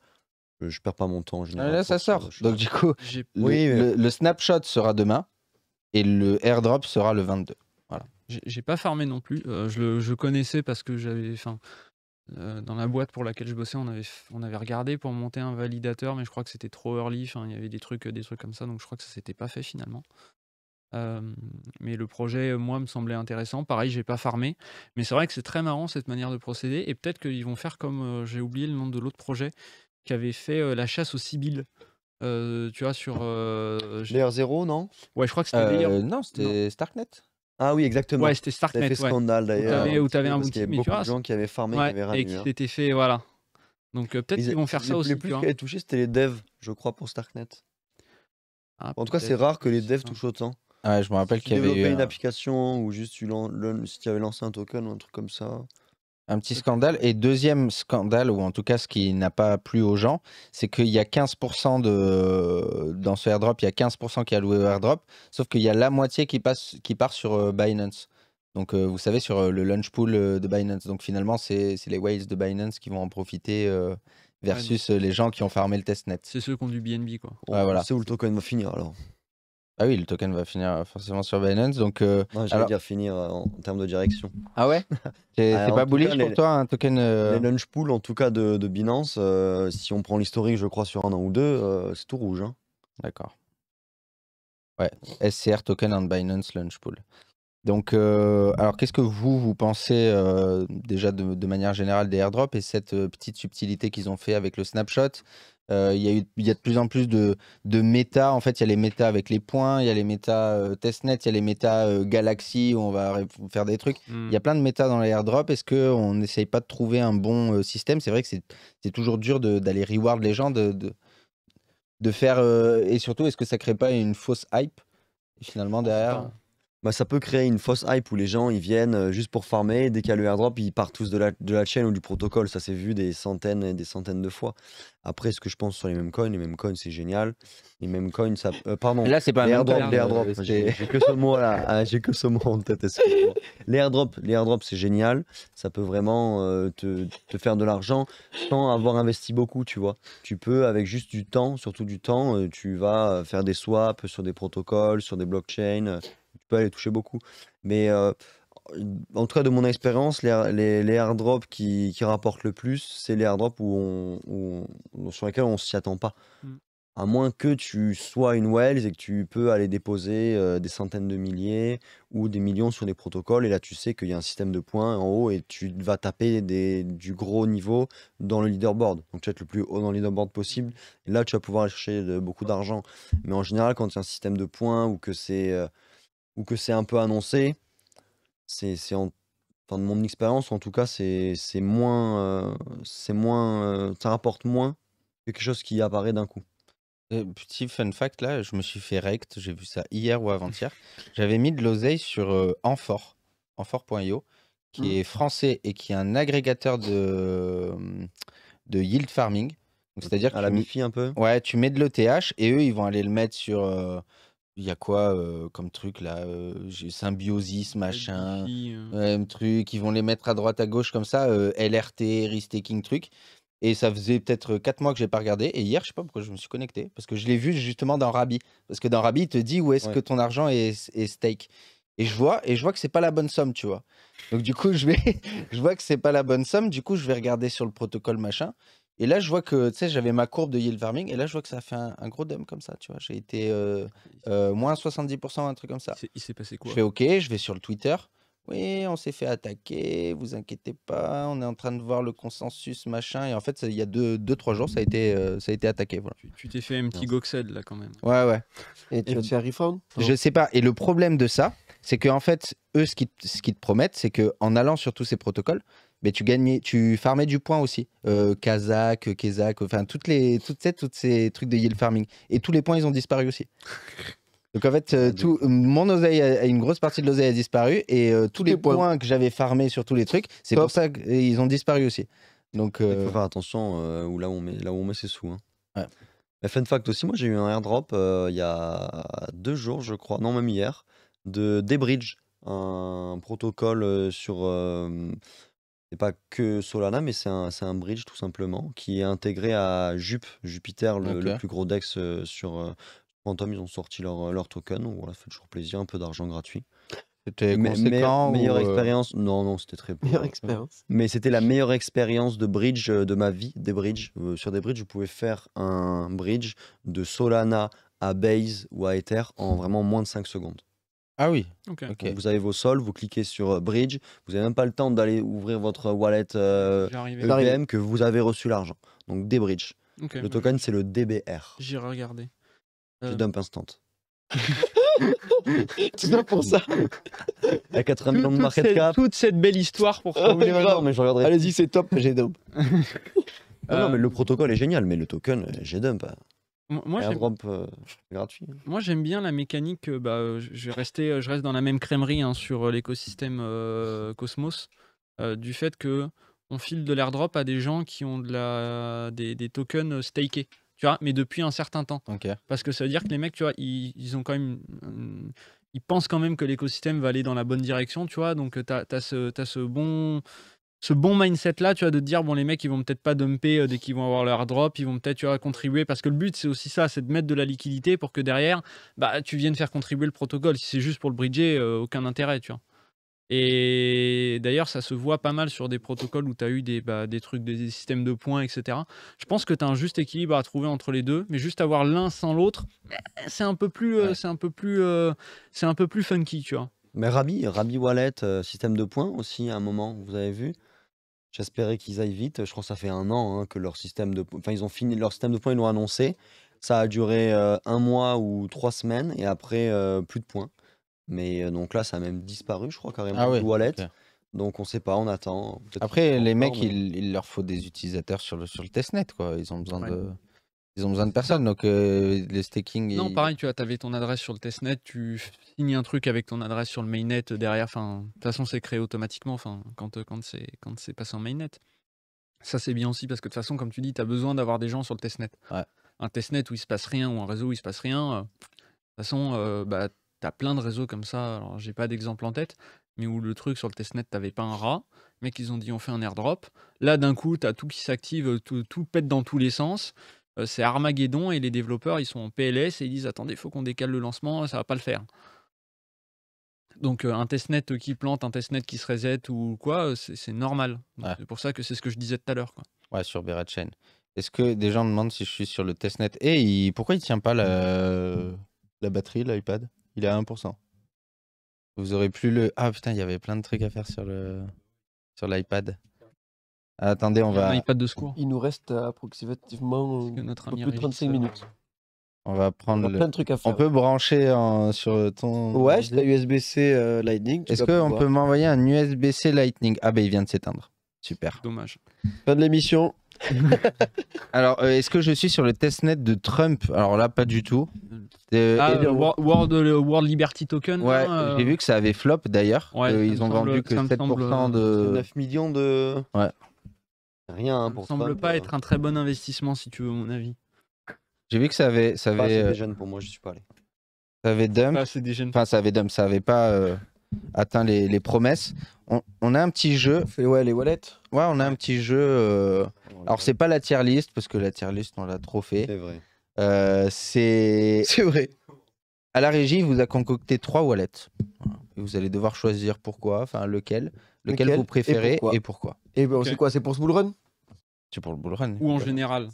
[SPEAKER 4] je perds pas mon temps. Ah, là, ça sort. Donc, du coup,
[SPEAKER 3] le, oui, le,
[SPEAKER 4] snapshot sera demain et le airdrop sera le 22. Voilà.
[SPEAKER 3] J'ai pas farmé non plus. je, le, je connaissais parce que j'avais. Euh, dans la boîte pour laquelle je bossais, on avait, on avait regardé pour monter un validateur, mais je crois que c'était trop early. il y avait des trucs, euh, des trucs comme ça, donc je crois que ça s'était pas fait finalement. Euh, mais le projet, moi, me semblait intéressant. Pareil, j'ai pas farmé, mais c'est vrai que c'est très marrant cette manière de procéder. Et peut-être qu'ils vont faire comme j'ai oublié le nom de l'autre projet qui avait fait la chasse aux Sibyl. tu vois, sur. Layer 0 non
[SPEAKER 2] Ouais, je crois que c'était Layer. Non, c'était Starknet. Ah oui, exactement. Ouais, c'était Starknet. fait scandale d'ailleurs. Où tu avais, un bout de gens qui avaient farmé, ouais, qui avaient ramené, Et qui
[SPEAKER 3] étaient faits, voilà.
[SPEAKER 2] Donc euh, peut-être qu'ils vont faire ça aussi. Les plus qui avaient touché, c'était les devs, je crois, pour Starknet. Ah, en tout cas, c'est rare que les devs touchent autant.
[SPEAKER 4] ouais, je me rappelle qu'il y avait. Tu développais une euh,
[SPEAKER 2] application ou juste si tu avais lancé un token ou un truc comme ça.
[SPEAKER 4] Un petit scandale. Et deuxième scandale, ou en tout cas ce qui n'a pas plu aux gens, c'est qu'il y a 15% de... Dans ce airdrop, il y a 15% qui a loué au airdrop, sauf qu'il y a la moitié qui, passe, qui part sur euh, Binance. Donc euh, vous savez, sur euh, le launch pool de Binance. Donc finalement, c'est les whales de Binance qui vont en profiter versus les gens qui ont farmé le testnet. C'est ceux qui ont du BNB, quoi. C'est où le token va finir alors ah oui, le token va finir euh, forcément sur Binance. Donc, euh, j'allais dire finir euh, en, termes de direction. Ah ouais C'est, pas bullish pour toi un token Les launch en tout cas de, Binance, si on prend l'historique, je crois, sur un an ou deux, c'est tout rouge. Hein. D'accord. Ouais, SCR token and Binance launch pool. Donc, alors qu'est-ce que vous, vous pensez déjà de, de, manière générale des airdrops et cette petite subtilité qu'ils ont fait avec le snapshot euh, il y, a de plus en plus de, méta. En fait, il y a les méta avec les points, il y a les méta euh, testnet, il y a les méta euh, galaxy où on va faire des trucs. Hmm. Il y a plein de méta dans les airdrops. Est-ce qu'on n'essaye pas de trouver un bon système C'est vrai que c'est toujours dur d'aller reward les gens, de, de faire. et surtout, est-ce que ça crée pas une fausse hype finalement derrière bah, ça peut créer une fausse hype où les gens ils viennent euh,
[SPEAKER 2] juste pour farmer, dès qu'il y a le airdrop, ils partent tous de la, de la chaîne ou du protocole. Ça s'est vu des centaines et des centaines de fois. Après, ce que je pense sur les mêmes coins, les mêmes coins c'est génial. Les mêmes coins, ça. Euh, pardon, Là, c'est pas un les euh, J'ai que ce mot là, ah, j'ai que ce mot en tête, Les les c'est génial. Ça peut vraiment te, te faire de l'argent sans avoir investi beaucoup, tu vois. Tu peux, avec juste du temps, surtout du temps, tu vas faire des swaps sur des protocoles, sur des blockchains peut aller toucher beaucoup. Mais euh, en tout cas, de mon expérience, les, airdrops qui, rapportent le plus, c'est les airdrops où on, sur lesquels on ne s'y attend pas. Mm. À moins que tu sois une Wells et que tu peux aller déposer euh, des centaines de milliers ou des millions sur des protocoles. Et là, tu sais qu'il y a un système de points en haut et tu vas taper du gros niveau dans le leaderboard. Donc, tu vas être le plus haut dans le leaderboard possible. Et là, tu vas pouvoir aller chercher beaucoup d'argent. Mais en général, quand a un système de points ou que c'est. Euh, ou que c'est un peu annoncé, c'est en enfin, de mon expérience en tout cas, c'est moins, c'est moins, euh, euh, ça
[SPEAKER 4] rapporte moins que quelque chose qui apparaît d'un coup. Euh, petit fun fact là, je me suis fait rect, j'ai vu ça hier ou avant-hier. J'avais mis de l'oseille sur Enfort. Enfort.io, qui mmh. est français et qui est un agrégateur de, de yield farming. C'est-à-dire à, que la MIFI un peu. Ouais, tu mets de l'ETH et eux ils vont aller le mettre sur il y a quoi comme truc là Symbiosis, machin, truc. Ils vont les mettre à droite, à gauche comme ça, LRT, restaking, truc. Et ça faisait peut-être quatre mois que j'ai pas regardé. Et hier, je sais pas pourquoi je me suis connecté. Parce que je l'ai vu justement dans Rabi. Parce que dans Rabi, il te dit où est-ce que ton argent est, est stake. Et je vois, et je vois que c'est pas la bonne somme, tu vois. Donc du coup, je vais, je vois que c'est pas la bonne somme. Du coup, je vais regarder sur le protocole machin. Et là, je vois que, tu sais, j'avais ma courbe de yield farming, et là, je vois que ça a fait un, gros dump comme ça, tu vois. J'ai été euh, euh, moins 70%, un truc comme ça. Il s'est passé quoi Je fais OK, je vais sur le Twitter. Oui, on s'est fait attaquer, vous inquiétez pas, on est en train de voir le consensus, machin. Et en fait, il y a 2-3 deux, deux, trois jours, ça a été, euh, ça a été attaqué. Voilà.
[SPEAKER 3] Tu t'es fait un petit goxed, là, quand même. Ouais, ouais.
[SPEAKER 4] Et tu as fait un refund Je sais pas. Et le problème de ça, c'est qu'en fait, eux, ce qu'ils ce te promettent, c'est qu'en allant sur tous ces protocoles, mais tu gagnais, tu farmais du point aussi. Euh, Kazakh, kezak enfin toutes les, toutes ces, toutes ces trucs de yield farming. Et tous les points, ils ont disparu aussi. Donc en fait, euh, ah, tout, mon oseille, une grosse partie de l'oseille a disparu et euh, tous les, points. que j'avais farmés sur tous les trucs, c'est pour ça qu'ils ont disparu aussi. Donc il euh, faut faire attention
[SPEAKER 2] où là où on met, là où on met ses sous. Hein. fun fact aussi, moi j'ai eu un airdrop il y a deux jours, je crois, non même hier, de Debridge, un protocole sur c'est pas que Solana, mais c'est un, un, bridge tout simplement qui est intégré à Jup, Jupiter, le, plus gros DEX euh, euh, sur Quantum. Ils ont sorti leur, euh, leur token, donc voilà, ça fait toujours plaisir, un peu d'argent gratuit. C'était conséquent Meilleure expérience Non, non, c'était très bon. Meilleure expérience. Mais c'était la meilleure expérience de bridge de ma vie, des bridges. sur des bridges, je pouvais faire un bridge de Solana à Base ou à Ether en vraiment moins de 5 secondes. Ah oui. Vous avez vos sols, vous cliquez sur euh, Bridge, vous n'avez même pas le temps d'aller ouvrir votre wallet euh, e que vous avez reçu l'argent. Donc des Bridge. le token, c'est le DBR.
[SPEAKER 3] J'irai regardé Je euh. dump
[SPEAKER 2] instant.
[SPEAKER 3] tu ça pour ça. À 80 millions de market cap. Toute cette belle histoire pour ça.
[SPEAKER 2] Allez-y, c'est top, j'ai dump. non, non, euh. mais le protocole est génial, mais le token, j'ai dump. Hein. Moi, euh, hein.
[SPEAKER 3] Moi, j'aime bien la mécanique. Euh, bah, euh, je, je reste dans la même crèmerie hein, sur l'écosystème Cosmos. du fait que on file de l'airdrop à des gens qui ont de la, des, des tokens stakés. Tu vois, mais depuis un certain temps. Okay. Parce que ça veut dire que les mecs, tu vois, ils, ils ont quand même. Ils pensent quand même que l'écosystème va aller dans la bonne direction, tu vois. Donc, tu as, as, as, ce bon ce bon mindset là, tu vois, de te dire bon les mecs ils vont peut-être pas dumper euh, dès qu'ils vont avoir leur drop, ils vont peut-être contribuer parce que le but c'est aussi ça, c'est de mettre de la liquidité pour que derrière bah tu viennes faire contribuer le protocole. Si c'est juste pour le bridger, euh, aucun intérêt, tu vois. Et d'ailleurs, ça se voit pas mal sur des protocoles où tu as eu des, bah, des trucs, des, systèmes de points, etc. Je pense que tu as un juste équilibre à trouver entre les deux, mais juste avoir l'un sans l'autre, eh, c'est un peu plus, euh, c'est un peu plus, c'est un peu plus funky, tu vois.
[SPEAKER 2] Mais Rabi, Rabi Wallet, système de points aussi à un moment, vous avez vu J'espérais qu'ils aillent vite. Je crois que ça fait un an hein, que leur système de points. Enfin, ils ont fini leur système de points, ils l'ont annoncé. Ça a duré euh, un mois ou trois semaines et après, euh, plus de points. Mais euh, donc là, ça a même disparu, je crois, carrément, ah wallet. Donc on ne sait pas, on attend. Après, les mecs,
[SPEAKER 4] il, leur faut des utilisateurs sur le, sur le testnet, quoi. Ils ont besoin de. Ils ont besoin de personne, donc euh, le les staking. Non,
[SPEAKER 3] pareil, tu avais ton adresse sur le testnet, tu signes un truc avec ton adresse sur le mainnet derrière. de toute façon, c'est créé automatiquement enfin, quand, euh, quand c'est passé en mainnet. Ça, c'est bien aussi parce que de toute façon, comme tu dis, tu as besoin d'avoir des gens sur le testnet. Un testnet où il se passe rien ou un réseau où il se passe rien, euh, de toute façon, bah, tu as plein de réseaux comme ça. Alors, j'ai pas d'exemple en tête, mais où le truc sur le testnet, n'avais pas un rat, mais qu'ils ont dit on fait un airdrop. Là, d'un coup, tu as tout qui s'active, tout, tout pète dans tous les sens. Euh, c'est Armageddon et les développeurs, ils sont en PLS et ils disent attendez, il faut qu'on décale le lancement, ça va pas le faire. Donc euh, un testnet qui plante, un testnet qui se reset ou quoi, euh, c'est normal. C'est pour ça que c'est ce que je disais tout à l'heure.
[SPEAKER 4] Ouais, sur BeraChain Est-ce que des gens demandent si je suis sur le testnet Et pourquoi il tient pas la, la batterie, l'iPad Il est à 1%. Vous aurez plus le... Ah putain, il y avait plein de trucs à faire sur le sur l'iPad. Attendez, on va.
[SPEAKER 1] de Il nous reste approximativement plus de 35 minutes.
[SPEAKER 4] On va prendre. On, plein on peut brancher euh, sur ton. Ouais,
[SPEAKER 1] j'ai USB-C euh, Lightning. Est-ce qu'on peut
[SPEAKER 4] m'envoyer un USB-C Lightning Ah, ben il vient de s'éteindre. Super. Dommage. Fin de l'émission. Alors, euh, est-ce que je suis sur le testnet de Trump Alors là, pas du tout. ah,
[SPEAKER 3] World, Liberty Token Ouais, j'ai
[SPEAKER 4] vu que ça avait flop d'ailleurs. ils ont vendu que 7% de. 9
[SPEAKER 3] millions de. Ouais rien. Hein, pour ça ne semble pas euh. être un très bon investissement, si tu veux mon avis.
[SPEAKER 4] J'ai vu que ça avait. Ça bah, avait des euh, jeunes
[SPEAKER 3] pour moi, je suis pas allé.
[SPEAKER 4] Ça avait Pas des jeunes. Enfin, ça avait ça avait pas euh, atteint les, promesses. On, a un petit jeu. On fait, ouais, les wallets. Ouais, on a un petit jeu. Alors, c'est pas la tier list, parce que la tier list, on l'a trop fait. C'est vrai. c'est. C'est vrai. À la régie, il vous a concocté trois wallets. Et vous allez devoir choisir pourquoi, enfin lequel, lequel, vous préférez et pourquoi. Et, ben, c'est quoi C'est pour ce bull run c'est pour le bull Ou en
[SPEAKER 3] général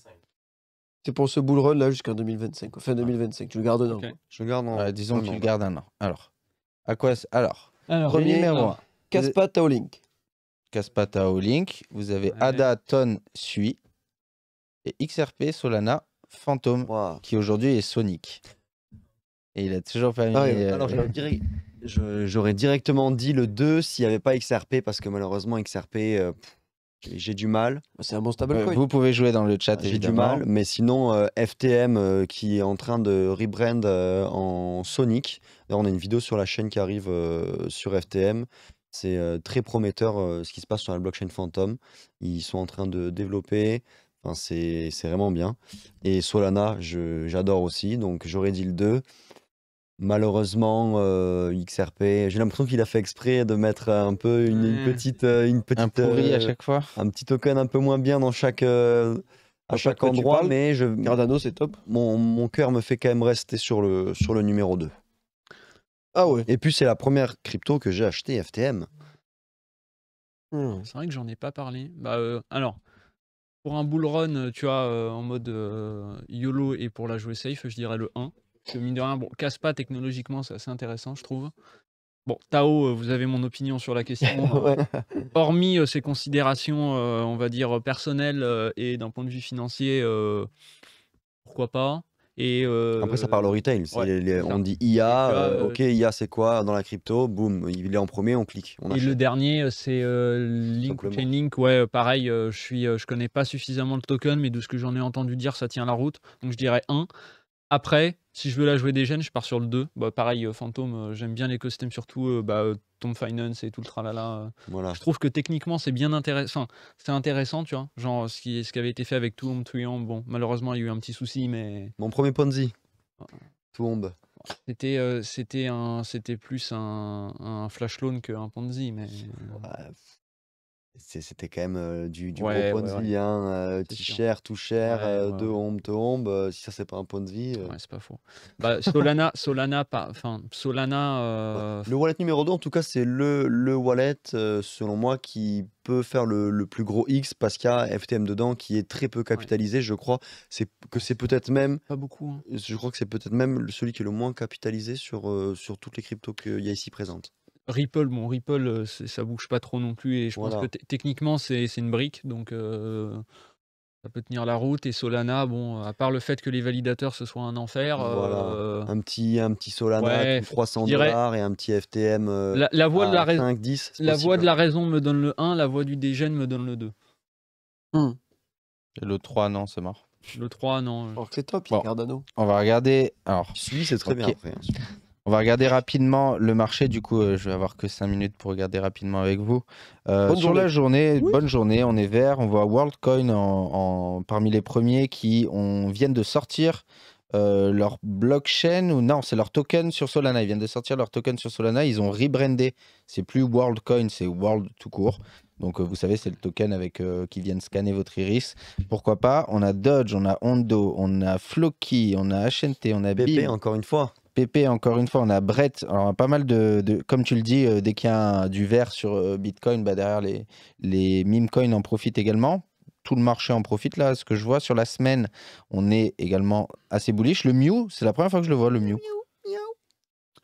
[SPEAKER 1] C'est pour ce bullrun là jusqu'en 2025, fin 2025. Tu le gardes un Je le garde en.
[SPEAKER 4] Euh, disons que tu le gardes un an. Alors, à quoi Alors,
[SPEAKER 3] premier numéro Kaspa
[SPEAKER 4] 1, Caspa Taolink. Vous avez Ada, Ton, Sui. Et XRP, Solana, Phantom, qui aujourd'hui est Sonic. Et il a toujours fait... Ah euh, Alors, euh, j'aurais directement dit le 2 s'il n'y avait pas XRP,
[SPEAKER 2] parce que malheureusement, XRP, j'ai du mal. Bah, c'est un bon stablecoin. Vous pouvez jouer dans le chat. J'ai du mal, mais sinon, euh, FTM euh, qui est en train de rebrand euh, en Sonic. on a une vidéo sur la chaîne qui arrive sur FTM. C'est très prometteur ce qui se passe sur la blockchain Phantom. Ils sont en train de développer. Enfin, c'est vraiment bien. Et Solana, j'adore aussi. Donc, j'aurais dit le 2. Malheureusement, euh, XRP, j'ai l'impression qu'il a fait exprès de mettre un peu une, hmm. petite, euh, une petite, un pourri à euh, chaque fois, un petit token un peu moins bien dans chaque, à chaque endroit. mais je, c'est top. Mon, mon cœur me fait quand même rester sur le, sur le numéro 2. Ah ouais. Et puis c'est la première crypto que j'ai acheté, FTM.
[SPEAKER 3] Hmm. C'est vrai que j'en ai pas parlé. Bah, alors, pour un bull run, tu as en mode YOLO et pour la jouer safe, je dirais le 1 que de rien, bon, casse pas technologiquement, c'est assez intéressant, je trouve. Bon, Tao, euh, vous avez mon opinion sur la question. Euh. Hormis ces euh, considérations, on va dire, personnelles et d'un point de vue financier, pourquoi pas et Après, ça
[SPEAKER 2] parle au retail. on dit IA, ok, IA c'est quoi dans la crypto Boum, il est en premier, on clique. et le
[SPEAKER 3] dernier, c'est Link, Chainlink. Ouais, pareil, je suis, je connais pas suffisamment le token, mais de ce que j'en ai entendu dire, ça tient la route. Donc je dirais 1. Après, si je veux la jouer des gènes, je pars sur le 2. Bah, pareil, euh, Phantom, euh, j'aime bien costumes, surtout euh, bah, Tom Finance et tout le tralala. Je trouve que techniquement, c'est bien intéressant. c'est intéressant, tu vois. Genre, ce qui, ce qui avait été fait avec Tomb, Triangle, bon, malheureusement, il y a eu un petit souci, mais.
[SPEAKER 2] Mon premier Ponzi. Tomb.
[SPEAKER 3] C'était c'était un c'était plus un, flash loan qu'un Ponzi mais
[SPEAKER 2] c'était quand même du, gros hein, t-shirt tout cher, deux deux de si ça, c'est pas un point de Ouais, c'est pas faux.
[SPEAKER 3] Bah, Solana, Solana, pas, enfin, Solana, bah, Le wallet numéro 2, en tout cas, c'est le, le wallet, selon
[SPEAKER 2] moi, qui peut faire le, plus gros X parce qu'il y a FTM dedans qui est très peu capitalisé, je crois. C'est que c'est peut-être même, pas beaucoup. Hein. je crois que c'est peut-être même celui qui est le moins capitalisé sur, sur toutes les cryptos qu'il y a ici présentes.
[SPEAKER 3] Ripple, bon, Ripple, euh, ça bouge pas trop non plus. Et je pense que techniquement, c'est une brique. Donc. Euh, ça peut tenir la route et Solana, bon, à part le fait que les validateurs ce soit un enfer, voilà.
[SPEAKER 2] Euh, un petit un petit Solana ouais, 300 dollars et un petit FTM. la, de
[SPEAKER 3] la raison, 5, 10, la voix de la raison me donne le 1, la voix du dégène me donne le 2.
[SPEAKER 4] Hum. Et le 3, non, c'est mort.
[SPEAKER 3] Le 3, non. Alors que c'est top, bon, Cardano.
[SPEAKER 4] On va regarder. Alors, celui, c'est très bien. Après, on va regarder rapidement le marché. Du coup, euh, je vais avoir que 5 minutes pour regarder rapidement avec vous. Euh, sur la journée, bonne journée, on est vert. On voit WorldCoin en, parmi les premiers qui ont, viennent de sortir euh, leur blockchain, ou non, c'est leur token sur Solana. Ils viennent de sortir leur token sur Solana. Ils ont rebrandé. C'est plus WorldCoin, c'est World tout court. Donc, euh, vous savez, c'est le token avec qui viennent scanner votre iris. Pourquoi pas On a Dodge, on a Ondo, on a Floki, on a HNT, on a BP,
[SPEAKER 2] encore une fois.
[SPEAKER 4] PP, encore une fois, on a Brett. Alors, pas mal de. comme tu le dis, euh, dès qu'il y a du vert sur euh, Bitcoin, bah, derrière les, les meme coins en profitent également. Tout le marché en profite là. Ce que je vois sur la semaine, on est également assez bullish. Le Mew, c'est la première fois que je le vois, le Mew.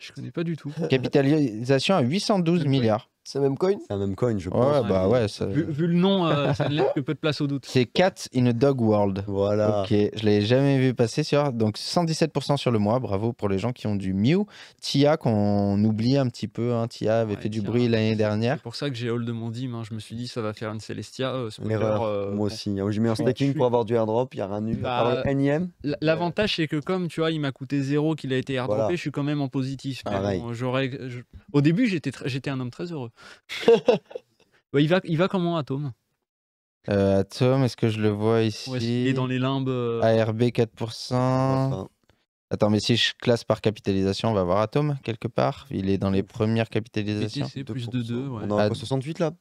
[SPEAKER 3] Je connais pas du tout.
[SPEAKER 4] Capitalisation à 812 milliards. C'est un même coin C'est un même coin, je pense. bah Vu, le nom, euh, ça ne laisse que peu de place au doute. C'est Cat in a Dog World. Voilà. Ok, je l'ai jamais vu passer sur. Donc 117% sur le mois. Bravo pour les gens qui ont du Mew. Tia, qu'on oublie un petit peu. Hein. Tia avait fait du bruit l'année dernière. C'est
[SPEAKER 3] pour ça que j'ai hold de mon dim. Hein. Je me suis dit, ça va faire une Celestia. Euh, L'erreur. Euh, Moi
[SPEAKER 4] aussi. Hein. J'ai mis un Staking
[SPEAKER 3] pour avoir du airdrop. Il y a rien eu. Bah, l'avantage, c'est que comme tu vois, il m'a coûté zéro, qu'il a été airdroppé, je suis quand même en positif. j'aurais. Au début, j'étais j'étais un homme très heureux. il, va, il va comment, Atom
[SPEAKER 4] euh, Atom, est-ce que je le vois ici Il est dans les
[SPEAKER 3] limbes. Euh,
[SPEAKER 4] ARB 4%. Attends, mais si je classe par capitalisation, on va voir Atom quelque part. Il est dans les premières capitalisations. plus de 2. Ouais. On est 68 là.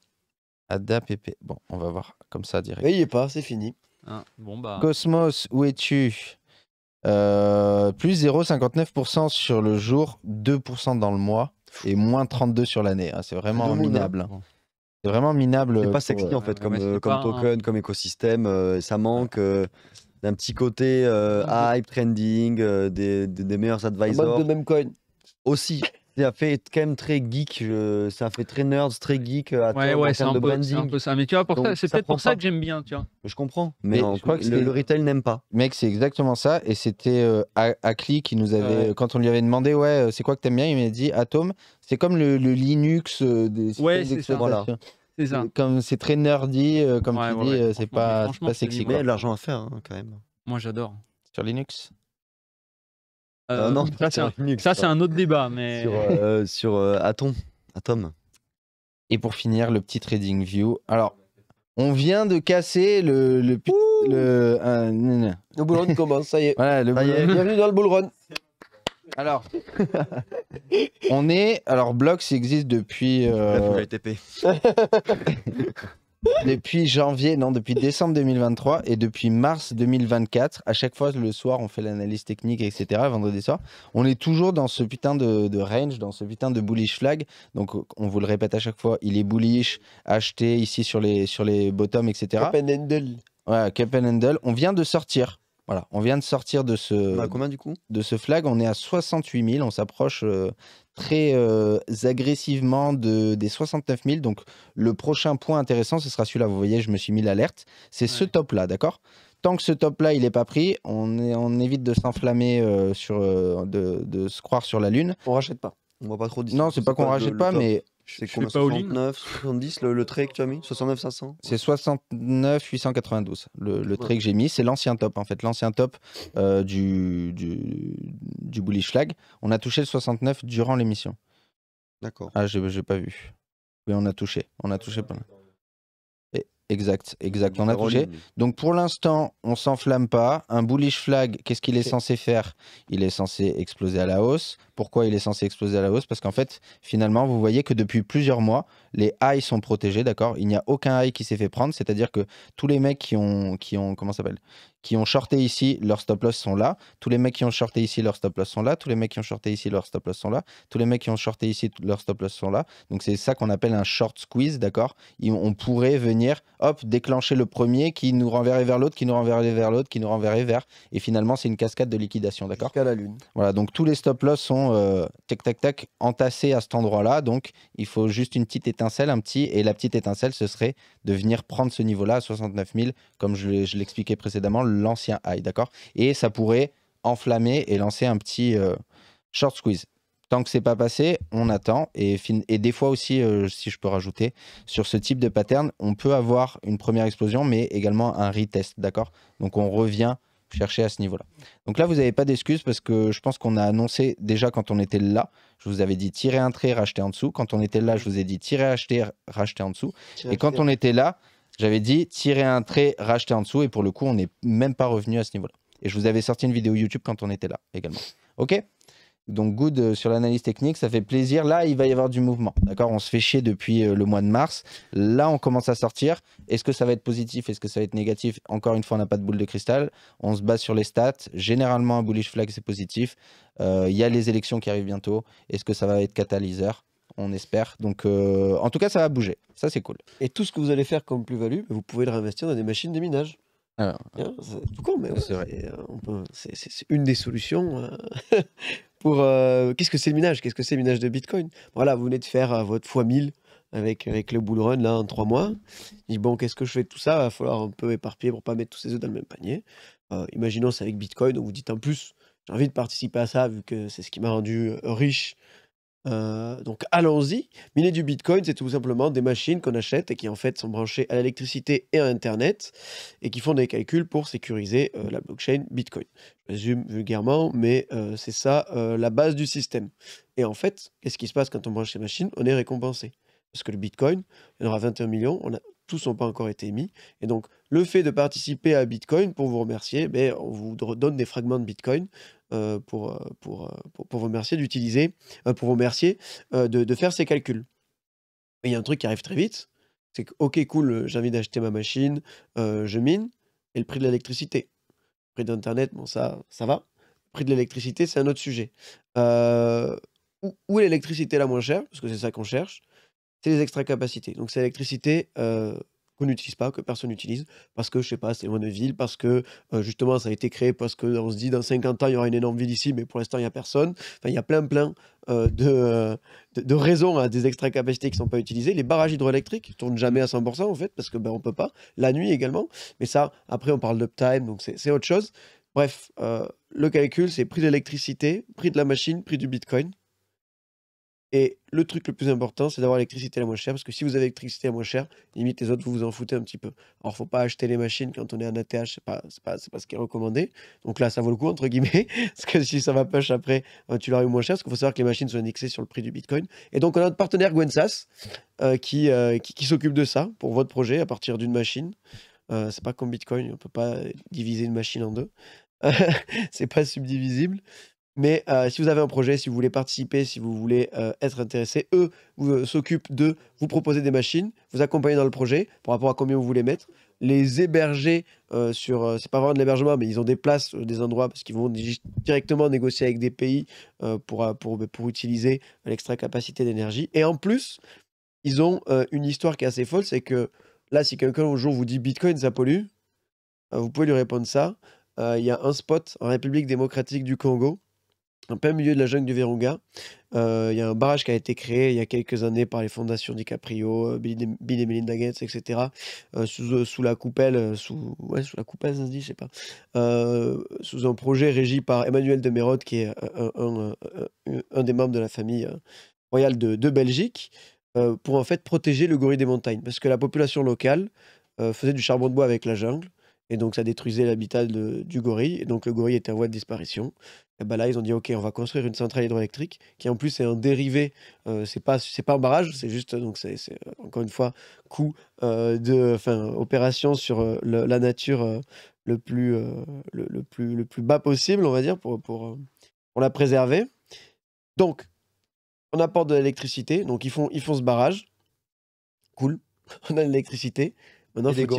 [SPEAKER 4] ADA, PP. Bon, on va voir comme ça direct. Mais il
[SPEAKER 1] est pas, c'est fini. Ah, bon bah...
[SPEAKER 4] Cosmos, où es-tu euh, Plus 0,59% sur le jour, 2% dans le mois et moins 32 sur l'année. Hein, c'est vraiment minable. Hein.
[SPEAKER 2] C'est vraiment minable. C'est pas sexy en fait euh, comme, euh, comme token, comme écosystème. Euh, ça manque d'un petit côté hype, trending, des, des, meilleurs advisors. mode de même coin. Aussi, ça fait quand même très geek, ça fait très nerd, très geek à euh, ouais, ouais, c'est un, de peu,
[SPEAKER 3] ça. Mais tu vois, c'est peut-être pour ça que j'aime bien, tu vois. Je comprends, mais,
[SPEAKER 4] je crois que le, retail n'aime pas. Mec, c'est exactement ça. Et c'était euh, Akli qui nous avait, quand on lui avait demandé, ouais, euh, c'est quoi que t'aimes bien, il m'a dit Atom. C'est comme le, Linux des euh, des ouais, c'est ça. C'est ça. Comme c'est très nerdy, comme tu dis, c'est pas, pas sexy. Mais l'argent à
[SPEAKER 3] faire hein, quand même. Moi, j'adore. Sur Linux euh, ah non, ça, c'est un, autre débat. Mais... sur, euh,
[SPEAKER 4] sur euh, Atom. Et pour finir, le petit Trading View. Alors, on vient de casser le. Le, bullrun le, le commence, ça y est. est. Bienvenue
[SPEAKER 1] dans le bullrun Alors,
[SPEAKER 4] on est. Alors, Blocks existe depuis. La depuis janvier, non, depuis décembre 2023 et depuis mars 2024, à chaque fois le soir, on fait l'analyse technique, etc. Vendredi soir, on est toujours dans ce putain de, range, dans ce putain de bullish flag. Donc, on vous le répète à chaque fois, il est bullish, acheté ici sur les, sur les bottoms, etc. Cap and handle. Ouais, On vient de sortir. Voilà, on vient de sortir de ce. Bah, de ce flag, on est à 68 000, on s'approche euh, très euh, agressivement de, des 69 000. Donc, le prochain point intéressant, ce sera celui-là. Vous voyez, je me suis mis l'alerte. C'est ce top-là, d'accord Tant que ce top-là, il n'est pas pris, on, on évite de s'enflammer, euh, sur, euh, de, de, se croire sur la Lune. On rachète pas. On voit pas trop Non, c'est pas qu'on rachète pas, mais c'est 69,
[SPEAKER 1] 70,
[SPEAKER 2] le, trait que tu as mis 69, 500
[SPEAKER 4] C'est 69, 892. Le, trait que j'ai mis, c'est l'ancien top. En fait, l'ancien top euh, du, du, bullish flag. On a touché le 69 durant l'émission. D'accord. Ah, j'ai pas vu. Oui, on a touché. On a touché pas Exact, exact. On a touché. Donc pour l'instant, on s'enflamme pas. Un bullish flag, qu'est-ce qu'il est censé faire Il est censé exploser à la hausse. Pourquoi il est censé exploser à la hausse Parce qu'en fait, finalement, vous voyez que depuis plusieurs mois, les highs sont protégés, d'accord Il n'y a aucun high qui s'est fait prendre, c'est-à-dire que tous les mecs qui ont, qui ont comment s'appelle Qui ont shorté ici, leurs stop loss sont là. Tous les mecs qui ont shorté ici, leurs stop loss sont là. Tous les mecs qui ont shorté ici, leurs stop loss sont là. Tous les mecs qui ont shorté ici, leurs stop loss sont là. Donc c'est ça qu'on appelle un short squeeze, d'accord On pourrait venir, hop, déclencher le premier qui nous renverrait vers l'autre, qui nous renverrait vers l'autre, qui nous renverrait vers, et finalement c'est une cascade de liquidation, d'accord Jusqu'à la lune. Voilà, donc tous les stop loss sont euh, tac tac tac entassé à cet endroit-là. Donc il faut juste une petite étincelle, un petit. Et la petite étincelle, ce serait de venir prendre ce niveau-là à 69 000, comme je, l'expliquais précédemment, l'ancien high, d'accord Et ça pourrait enflammer et lancer un petit euh, short squeeze. Tant que c'est pas passé, on attend. Et, des fois aussi, euh, si je peux rajouter, sur ce type de pattern, on peut avoir une première explosion, mais également un retest, d'accord Donc on revient chercher à ce niveau-là. Donc là, vous n'avez pas d'excuses parce que je pense qu'on a annoncé déjà quand on était là, je vous avais dit tirer un trait, racheter en dessous. Quand on était là, je vous ai dit tirer, acheter, racheter en dessous. et quand on était là, j'avais dit tirer un trait, racheter en dessous. Et pour le coup, on n'est même pas revenu à ce niveau-là. Et je vous avais sorti une vidéo YouTube quand on était là également. OK donc good euh, sur l'analyse technique, ça fait plaisir. Là, il va y avoir du mouvement. D'accord On se fait chier depuis euh, le mois de mars. Là, on commence à sortir. Est-ce que ça va être positif Est-ce que ça va être négatif Encore une fois, on n'a pas de boule de cristal. On se base sur les stats. Généralement, un bullish flag, c'est positif. Euh, il y a les élections qui arrivent bientôt. Est-ce que ça va être catalyseur on espère. Donc, en tout cas, ça va bouger. Ça, c'est cool.
[SPEAKER 1] Et tout ce que vous allez faire comme plus-value, vous pouvez le réinvestir dans des machines de minage. c'est une des solutions Euh, qu'est-ce que c'est le minage Qu'est-ce que c'est le minage de Bitcoin Voilà, vous venez de faire euh, votre fois 1000 avec, avec le bull run là en trois mois. Je dis bon, qu'est-ce que je fais de tout ça Il va falloir un peu éparpiller pour pas mettre tous ces œufs dans le même panier. Euh, imaginons c'est avec Bitcoin, donc vous dites en plus, j'ai envie de participer à ça vu que c'est ce qui m'a rendu riche euh, donc allons-y. Miner du Bitcoin, c'est tout simplement des machines qu'on achète et qui en fait sont branchées à l'électricité et à Internet et qui font des calculs pour sécuriser euh, la blockchain Bitcoin. Je résume vulgairement, mais euh, c'est ça la base du système. Et en fait, qu'est-ce qui se passe quand on branche ces machines On est récompensé. Parce que le Bitcoin, il y en aura 21 millions, on a tous n'ont pas encore été émis. Et donc, le fait de participer à Bitcoin, pour vous remercier, ben, on vous donne des fragments de Bitcoin euh, pour, euh, euh, pour, pour, vous remercier d'utiliser, pour vous remercier de, faire ces calculs. Et il y a un truc qui arrive très vite, c'est que, ok, cool, j'ai envie d'acheter ma machine, je mine, et le prix de l'électricité. prix d'Internet, bon, ça, ça va. prix de l'électricité, c'est un autre sujet. où est l'électricité la moins chère Parce que c'est ça qu'on cherche c'est les extra-capacités. Donc c'est l'électricité euh, qu'on n'utilise pas, que personne n'utilise, parce que, je sais pas, c'est loin de ville, parce que, euh, justement, ça a été créé, parce qu'on se dit, dans 50 ans, il y aura une énorme ville ici, mais pour l'instant, il n'y a personne. Enfin, il y a plein, plein euh, de, de, raisons à des extra-capacités qui ne sont pas utilisées. Les barrages hydroélectriques ne tournent jamais à 100%, en fait, parce que ben, on ne peut pas. La nuit également. Mais ça, après, on parle d'uptime, donc c'est autre chose. Bref, le calcul, c'est prix de l'électricité, prix de la machine, prix du bitcoin. Et le truc le plus important, c'est d'avoir l'électricité la moins chère, parce que si vous avez l'électricité la moins chère, limite les autres, vous vous en foutez un petit peu. Alors, faut pas acheter les machines quand on est en ATH, c'est pas, pas, ce qui est recommandé. Donc là, ça vaut le coup, entre guillemets, parce que si ça va push après, tu l'auras eu moins cher, parce qu'il faut savoir que les machines sont indexées sur le prix du Bitcoin. Et donc, on a notre partenaire Gwensas euh, euh, qui, qui, s'occupe de ça pour votre projet à partir d'une machine. Euh, c'est pas comme Bitcoin, on ne peut pas diviser une machine en deux. c'est pas subdivisible. Mais euh, si vous avez un projet, si vous voulez participer, si vous voulez euh, être intéressé, eux euh, s'occupent de vous proposer des machines, vous accompagner dans le projet par rapport à combien vous voulez mettre, les héberger sur. c'est pas vraiment de l'hébergement, mais ils ont des places, des endroits, parce qu'ils vont directement négocier avec des pays pour, pour, ben, pour utiliser l'extra capacité d'énergie. Et en plus, ils ont une histoire qui est assez folle c'est que là, si quelqu'un un jour vous dit Bitcoin, ça pollue, vous pouvez lui répondre ça. Il y a un spot en République démocratique du Congo en plein milieu de la jungle du Virunga. Euh, il y a un barrage qui a été créé il y a quelques années par les fondations DiCaprio, euh, Bill et Melinda Gates, etc. Euh, sous, la coupelle, sous, la coupelle, ça se dit, je sais pas. sous un projet régi par Emmanuel de Mérode, qui est un, des membres de la famille royale de, de Belgique, pour en fait protéger le gorille des montagnes. Parce que la population locale faisait du charbon de bois avec la jungle. Et donc ça détruisait l'habitat du gorille. Et donc le gorille était en voie de disparition. Et eh ben là, ils ont dit OK, on va construire une centrale hydroélectrique qui en plus est un dérivé. Euh, c'est pas c'est pas un barrage, c'est juste donc c'est euh, encore une fois coût euh, de enfin opération sur la nature le plus le, plus le plus bas possible, on va dire pour pour, pour la préserver. Donc on apporte de l'électricité, donc ils font ils font ce barrage. Cool. On a de l'électricité. Maintenant, il faut,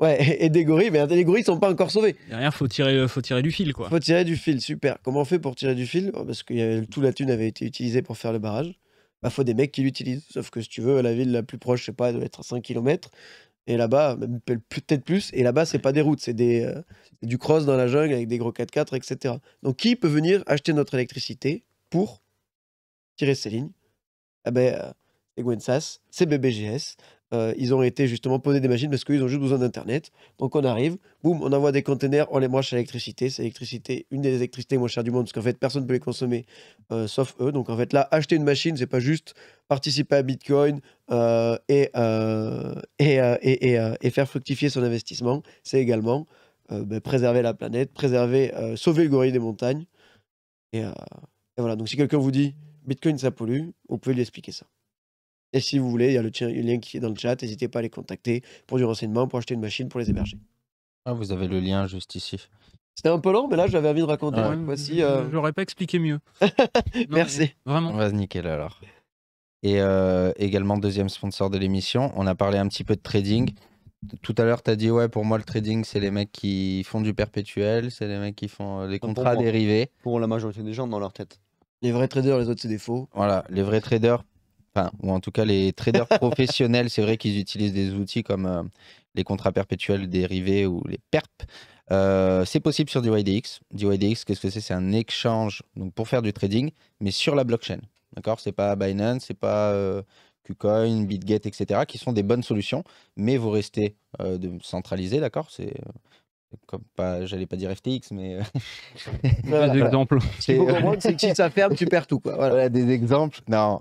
[SPEAKER 1] Ouais, et des gorilles, mais les gorilles ne sont pas encore sauvés.
[SPEAKER 3] Derrière, faut tirer, euh, faut tirer du fil, quoi. Faut
[SPEAKER 1] tirer du fil, super. Comment on fait pour tirer du fil oh, Parce que tout toute la thune avait été utilisée pour faire le barrage. Bah, faut des mecs qui l'utilisent. Sauf que si tu veux, la ville la plus proche, je sais pas, doit être à 5 km. Et là-bas, peut-être plus. Et là-bas, c'est pas des routes, c'est des, euh, du cross dans la jungle avec des gros 4x4, etc. Donc, qui peut venir acheter notre électricité pour tirer ces lignes Eh ben, euh, c'est Gwensas, c'est BBGS, euh, ils ont été justement posés des machines parce qu'ils ont juste besoin d'Internet. Donc on arrive, boum, on envoie des containers, on les branche à l'électricité. C'est l'électricité, une des électricités moins chères du monde, parce qu'en fait, personne ne peut les consommer euh, sauf eux. Donc en fait, là, acheter une machine, c'est pas juste participer à Bitcoin euh, et, et, faire fructifier son investissement. C'est également ben, préserver la planète, préserver, sauver le gorille des montagnes. Et, voilà, donc si quelqu'un vous dit Bitcoin ça pollue, vous pouvez lui expliquer ça. Et si vous voulez, il y a le lien qui est dans le chat. N'hésitez pas à les contacter pour du renseignement, pour acheter une machine, pour les héberger.
[SPEAKER 4] Ah, vous avez le lien juste ici.
[SPEAKER 3] C'était un peu long, mais là, j'avais envie de raconter. Euh, Je Voici. J'aurais pas expliqué mieux.
[SPEAKER 4] Merci. Vraiment. On va se là, alors. Et euh, également, deuxième sponsor de l'émission, on a parlé un petit peu de trading. Tout à l'heure, tu as dit, ouais, pour moi, le trading, c'est les mecs qui font du perpétuel, c'est les mecs qui font euh, les contrats dérivés.
[SPEAKER 2] Pour la majorité des gens dans leur tête. Les vrais traders, les
[SPEAKER 1] autres, c'est des faux.
[SPEAKER 4] Voilà, les vrais traders, enfin, ou en tout cas les traders professionnels, c'est vrai qu'ils utilisent des outils comme euh, les contrats perpétuels dérivés ou les perps. Euh, c'est possible sur DYDX DYDX qu'est-ce que c'est C'est un échange donc pour faire du trading, mais sur la blockchain. D'accord C'est pas Binance, c'est pas euh, KuCoin, BitGet, etc., qui sont des bonnes solutions, mais vous restez euh, centralisé, d'accord C'est comme pas, j'allais pas dire FTX, mais des exemples. Ce qu'il faut c'est que ça ferme, tu perds tout. voilà. des exemples. Non,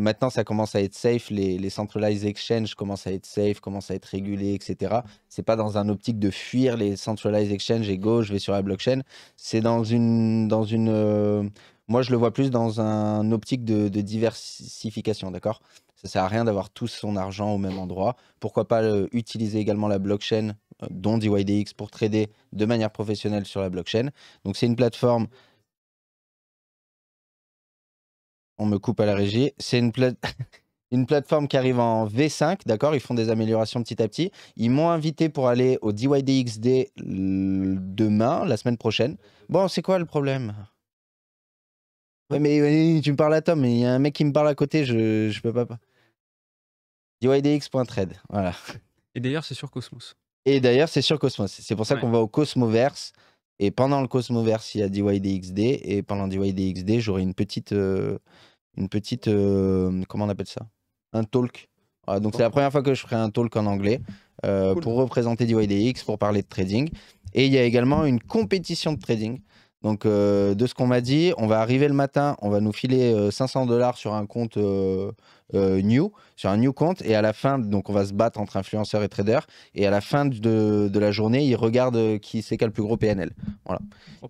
[SPEAKER 4] maintenant, ça commence à être safe. Les, les centralized exchanges commencent à être safe, commencent à être mmh régulés, etc. C'est pas dans un optique de fuir les centralized exchanges et go, je vais sur la blockchain. C'est dans une, dans une. Euh, moi, je le vois plus dans un optique de, diversification, d'accord. Ça sert à rien d'avoir tout son argent au même endroit. Pourquoi pas euh, utiliser également la blockchain, euh, dont DYDX, pour trader de manière professionnelle sur la blockchain. Donc, c'est une plateforme on me coupe à la régie. C'est une, une plateforme qui arrive en V5, d'accord Ils font des améliorations petit à petit. Ils m'ont invité pour aller au DYDXD demain, la semaine prochaine. Bon, c'est quoi le problème ouais, mais tu me parles à Tom, mais il y a un mec qui me parle à côté, je, je peux pas. DYDX.trade, voilà.
[SPEAKER 3] Et d'ailleurs, c'est sur Cosmos.
[SPEAKER 4] Et d'ailleurs, c'est sur Cosmos. C'est pour ça qu'on va au Cosmoverse. Et pendant le Cosmoverse, il y a DYDXD. Et pendant DYDXD, j'aurai une petite. Euh, une petite. Euh, comment on appelle ça Un talk. Ah, donc, c'est la première fois que je ferai un talk en anglais euh, pour représenter DYDX, pour parler de trading. Et il y a également une compétition de trading. Donc, euh, de ce qu'on m'a dit, on va arriver le matin, on va nous filer 500 dollars sur un compte. Euh, new sur un new compte et à la fin, donc on va se battre entre influenceurs et traders et à la fin de, la journée, ils regardent qui c'est qui le plus gros PNL. Voilà.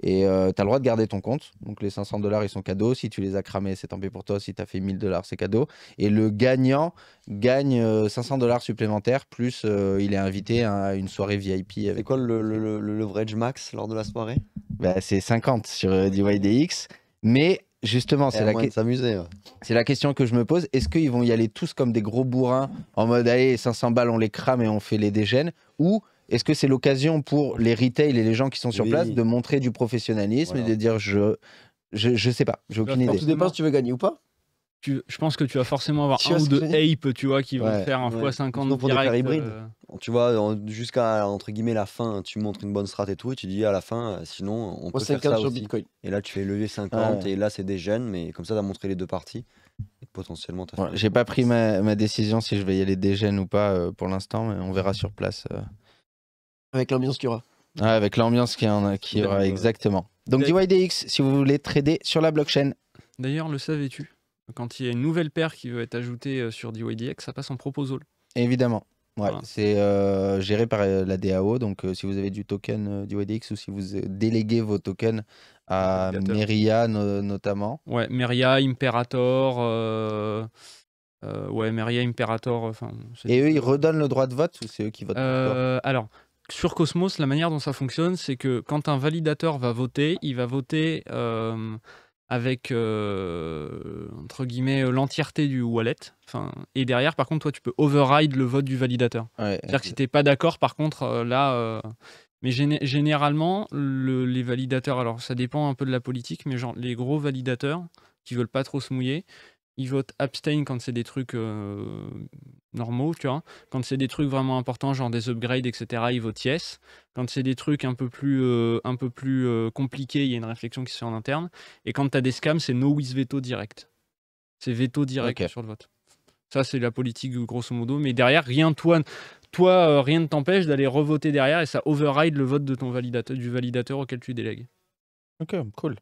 [SPEAKER 4] Et euh, tu as le droit de garder ton compte. Donc les 500 dollars, ils sont cadeaux. Si tu les as cramés, c'est tant pis pour toi. Si tu as fait 1000 dollars, c'est cadeau. Et le gagnant gagne 500 euh, dollars supplémentaires plus il est invité à une soirée VIP. Avec... quoi le, le, leverage max lors de la soirée bah, C'est 50 sur DYDX. Mais Justement, c'est la, question que je me pose. Est-ce qu'ils vont y aller tous comme des gros bourrins, en mode allez, 500 balles, on les crame et on fait les dégènes Ou est-ce que c'est l'occasion pour les retail et les gens qui sont sur place de montrer du professionnalisme et de dire je, je, sais pas, j'ai aucune idée. Ça dépend
[SPEAKER 3] si tu veux gagner ou pas je pense que tu vas forcément avoir un ou deux tu vois, qui vont faire un fois 50 pour direct, euh,
[SPEAKER 2] Tu vois, jusqu'à entre guillemets la fin, tu montres une bonne strat et tout, et tu dis à la fin, euh, sinon on, peut faire ça aussi. Et là, tu fais lever 50, et là c'est des jeunes, mais comme ça, tu as montré les deux parties. potentiellement, j'ai pas pris
[SPEAKER 4] ma, décision si je vais y aller des jeunes ou pas euh, pour l'instant, mais on verra sur place. Avec l'ambiance qu'il y aura. avec l'ambiance qu'il y, en, a, y aura, exactement. Donc DYDX, si vous voulez trader sur la blockchain.
[SPEAKER 3] D'ailleurs, le savais-tu quand il y a une nouvelle paire qui veut être ajoutée euh, sur DYDX, ça passe en proposal.
[SPEAKER 4] Évidemment. Ouais, C'est euh, géré par euh, la DAO. Donc, si vous avez du token DYDX ou si vous déléguez vos tokens à Meria notamment.
[SPEAKER 3] Ouais, Meria, Imperator. ouais, Meria, Imperator. Et eux,
[SPEAKER 4] ils redonnent le droit de vote ou c'est eux qui votent
[SPEAKER 3] Alors, sur Cosmos, la manière dont ça fonctionne, c'est que quand un validateur va voter, il va voter avec euh, entre guillemets l'entièreté du wallet. Enfin, et derrière, par contre, toi, tu peux override le vote du validateur. C'est-à-dire que si t'es pas d'accord, par contre, euh, là. Euh, mais généralement, les validateurs, alors ça dépend un peu de la politique, mais genre les gros validateurs qui veulent pas trop se mouiller, ils votent abstain quand c'est des trucs euh, normaux, tu vois. Quand c'est des trucs vraiment importants, genre des upgrades, etc., ils votent yes. Quand c'est des trucs un peu plus, euh, un peu plus euh, compliqués, il y a une réflexion qui se fait en interne. Et quand tu as des scams, c'est no with veto direct. C'est veto direct sur le vote. Ça, c'est la politique, grosso modo. Mais derrière, rien, toi, toi rien ne t'empêche d'aller revoter derrière et ça override le vote de ton validateur, du validateur auquel tu délègues.
[SPEAKER 4] Ok, cool.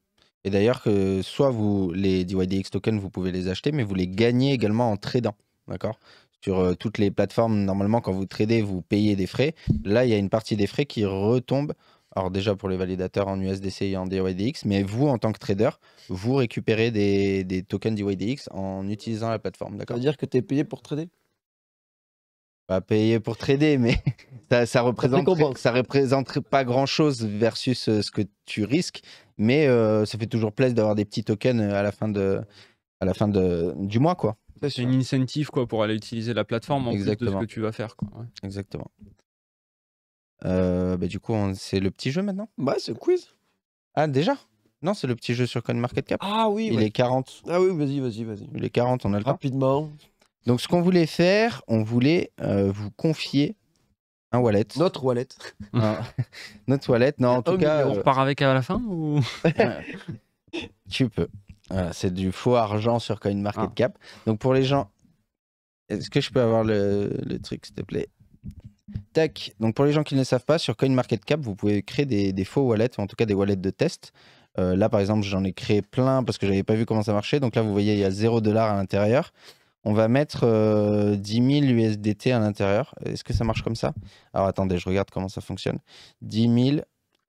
[SPEAKER 4] Et d'ailleurs, que soit vous, les DYDX tokens, vous pouvez les acheter, mais vous les gagnez également en tradant. D'accord Sur euh, toutes les plateformes, normalement, quand vous tradez, vous payez des frais. Là, il y a une partie des frais qui retombe. Alors, déjà pour les validateurs en USDC et en DYDX, mais vous, en tant que trader, vous récupérez des, des tokens DYDX en utilisant la plateforme. D'accord Ça veut dire que tu es payé pour trader pas payer pour trader, mais ça, ça, représente, ça représente pas grand-chose versus euh, ce que tu risques. Mais euh, ça fait toujours plaisir d'avoir des petits tokens euh, à la fin, de, à la fin de, du mois. quoi.
[SPEAKER 3] C'est une incentive quoi, pour aller utiliser la plateforme en plus de ce que tu vas faire. Quoi.
[SPEAKER 4] Exactement. bah, du coup, c'est le petit jeu maintenant Bah, c'est le quiz. Ah, déjà Non, c'est le petit jeu sur CoinMarketCap. Ah oui, Il est 40. Ah oui, vas-y, vas-y, vas-y. Il est 40, on a le temps. Rapidement. Donc, ce qu'on voulait faire, on voulait euh, vous confier un wallet. Notre wallet. Notre wallet, non, en tout cas. Euh, on repart
[SPEAKER 3] avec à la fin
[SPEAKER 4] tu peux. c'est du faux argent sur CoinMarketCap. Cap. Ah. Donc, pour les gens. Est-ce que je peux avoir le, truc, s'il te plaît Tac. Donc, pour les gens qui ne savent pas, sur CoinMarketCap, vous pouvez créer des, faux wallets, ou en tout cas des wallets de test. Euh, là, par exemple, j'en ai créé plein parce que je n'avais pas vu comment ça marchait. Donc là, vous voyez, il y a 0$ à l'intérieur on va mettre 10 000 USDT à l'intérieur. Est-ce que ça marche comme ça Alors attendez, je regarde comment ça fonctionne. 10 000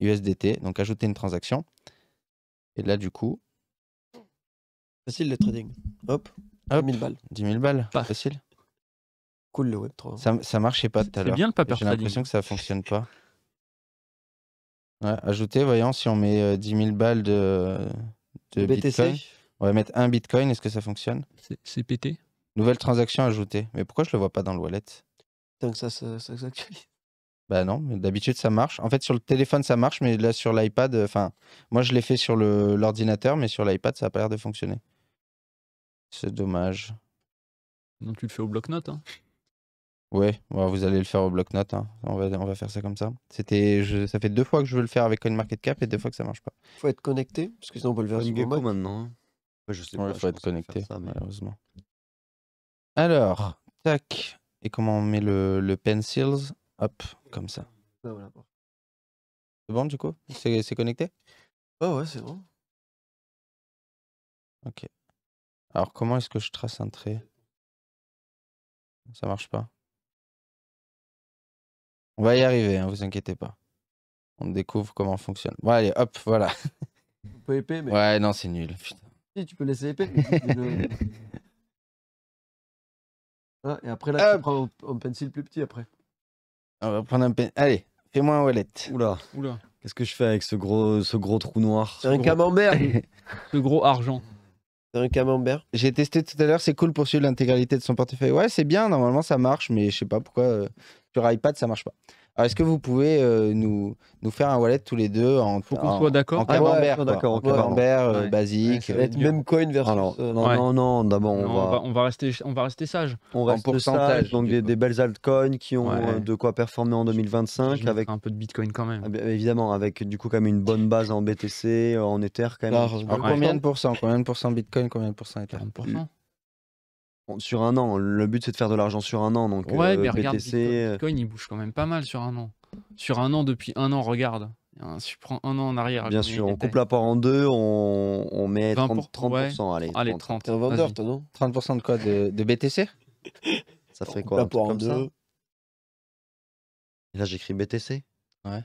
[SPEAKER 4] USDT, donc ajouter une transaction. Et là, du coup. Facile le
[SPEAKER 1] trading. Hop, 10 000 balles. 10 000 balles, pas. facile. Cool le Web3. Ça, ça marchait
[SPEAKER 4] pas tout à l'heure. bien le paper J'ai l'impression que ça fonctionne pas. ajouter, voyons, si on met 10 euh, 000 balles de, BTC. Bitcoin, on va mettre un Bitcoin, est-ce que ça fonctionne C'est pété Nouvelle transaction ajoutée. Mais pourquoi je le vois pas dans le wallet
[SPEAKER 1] Tant ça, ça, s'actualise.
[SPEAKER 4] Bah non, d'habitude ça marche. En fait, sur le téléphone ça marche, mais là sur l'iPad, euh, enfin, moi je l'ai fait sur l'ordinateur, mais sur l'iPad ça a pas l'air de fonctionner. C'est dommage.
[SPEAKER 3] Donc tu le fais au bloc-notes. Hein.
[SPEAKER 4] Ouais, vous allez le faire au bloc-notes. Hein. On, va, on va faire ça comme ça. C'était, ça fait deux fois que je veux le faire avec CoinMarketCap et deux fois que ça marche pas.
[SPEAKER 1] Faut être connecté, parce que sinon on peut le faire sur maintenant. Hein. sais faut
[SPEAKER 4] être connecté, malheureusement. Alors, tac. Et comment on met le, le pencils Hop, comme ça. C'est bon du coup C'est connecté
[SPEAKER 1] Ouais, ouais, c'est bon.
[SPEAKER 4] Ok. Alors, comment est-ce que je trace un trait Ça marche pas. On va y arriver, hein, vous inquiétez pas. On découvre comment on fonctionne. Bon, allez, hop, voilà. Un épais, mais. Ouais, non, c'est nul.
[SPEAKER 1] Si, tu peux laisser épais. Ah, et après, là, tu prends un, pencil
[SPEAKER 3] plus petit après.
[SPEAKER 4] Ah, on va prendre un pen. Allez, fais-moi un wallet. Oula, Oula. qu'est-ce que je fais avec ce gros, ce gros trou noir C'est un camembert.
[SPEAKER 3] Ce gros argent.
[SPEAKER 4] C'est un camembert. J'ai testé tout à l'heure, c'est cool pour suivre l'intégralité de son portefeuille. Ouais, c'est bien, normalement ça marche, mais je sais pas pourquoi euh, sur iPad ça marche pas est-ce que vous pouvez euh, nous, nous faire un wallet tous les deux en Faut qu'on
[SPEAKER 2] en- soit d'accord. en basique. même coin versus. Euh, non, non, non, d'abord on, va,
[SPEAKER 3] on va rester, on va rester sage. on reste pourcentage, sage,
[SPEAKER 2] donc des, belles altcoins qui ont euh, de quoi performer en 2025 avec un peu de Bitcoin quand même. Ah, évidemment avec du coup quand même une bonne base en BTC, en Ether quand même. combien de
[SPEAKER 4] pourcents Combien de pourcents Bitcoin Combien de pourcents Ether
[SPEAKER 2] sur un an. Le but, c'est de faire de l'argent sur un an. Donc, ouais, euh, mais BTC, Bitcoin,
[SPEAKER 3] Bitcoin, il bouge quand même pas mal sur un an. Sur un an, depuis un an, regarde. Hein, si tu prends un an en arrière. Bien sûr, on coupe
[SPEAKER 2] la part en deux, on, on met 30, 30 ouais. allez, allez, 30. 30.
[SPEAKER 3] vendeur, toi, non
[SPEAKER 4] 30% de quoi de, de BTC Ça fait quoi un truc comme ça Et là, j'écris BTC Ouais.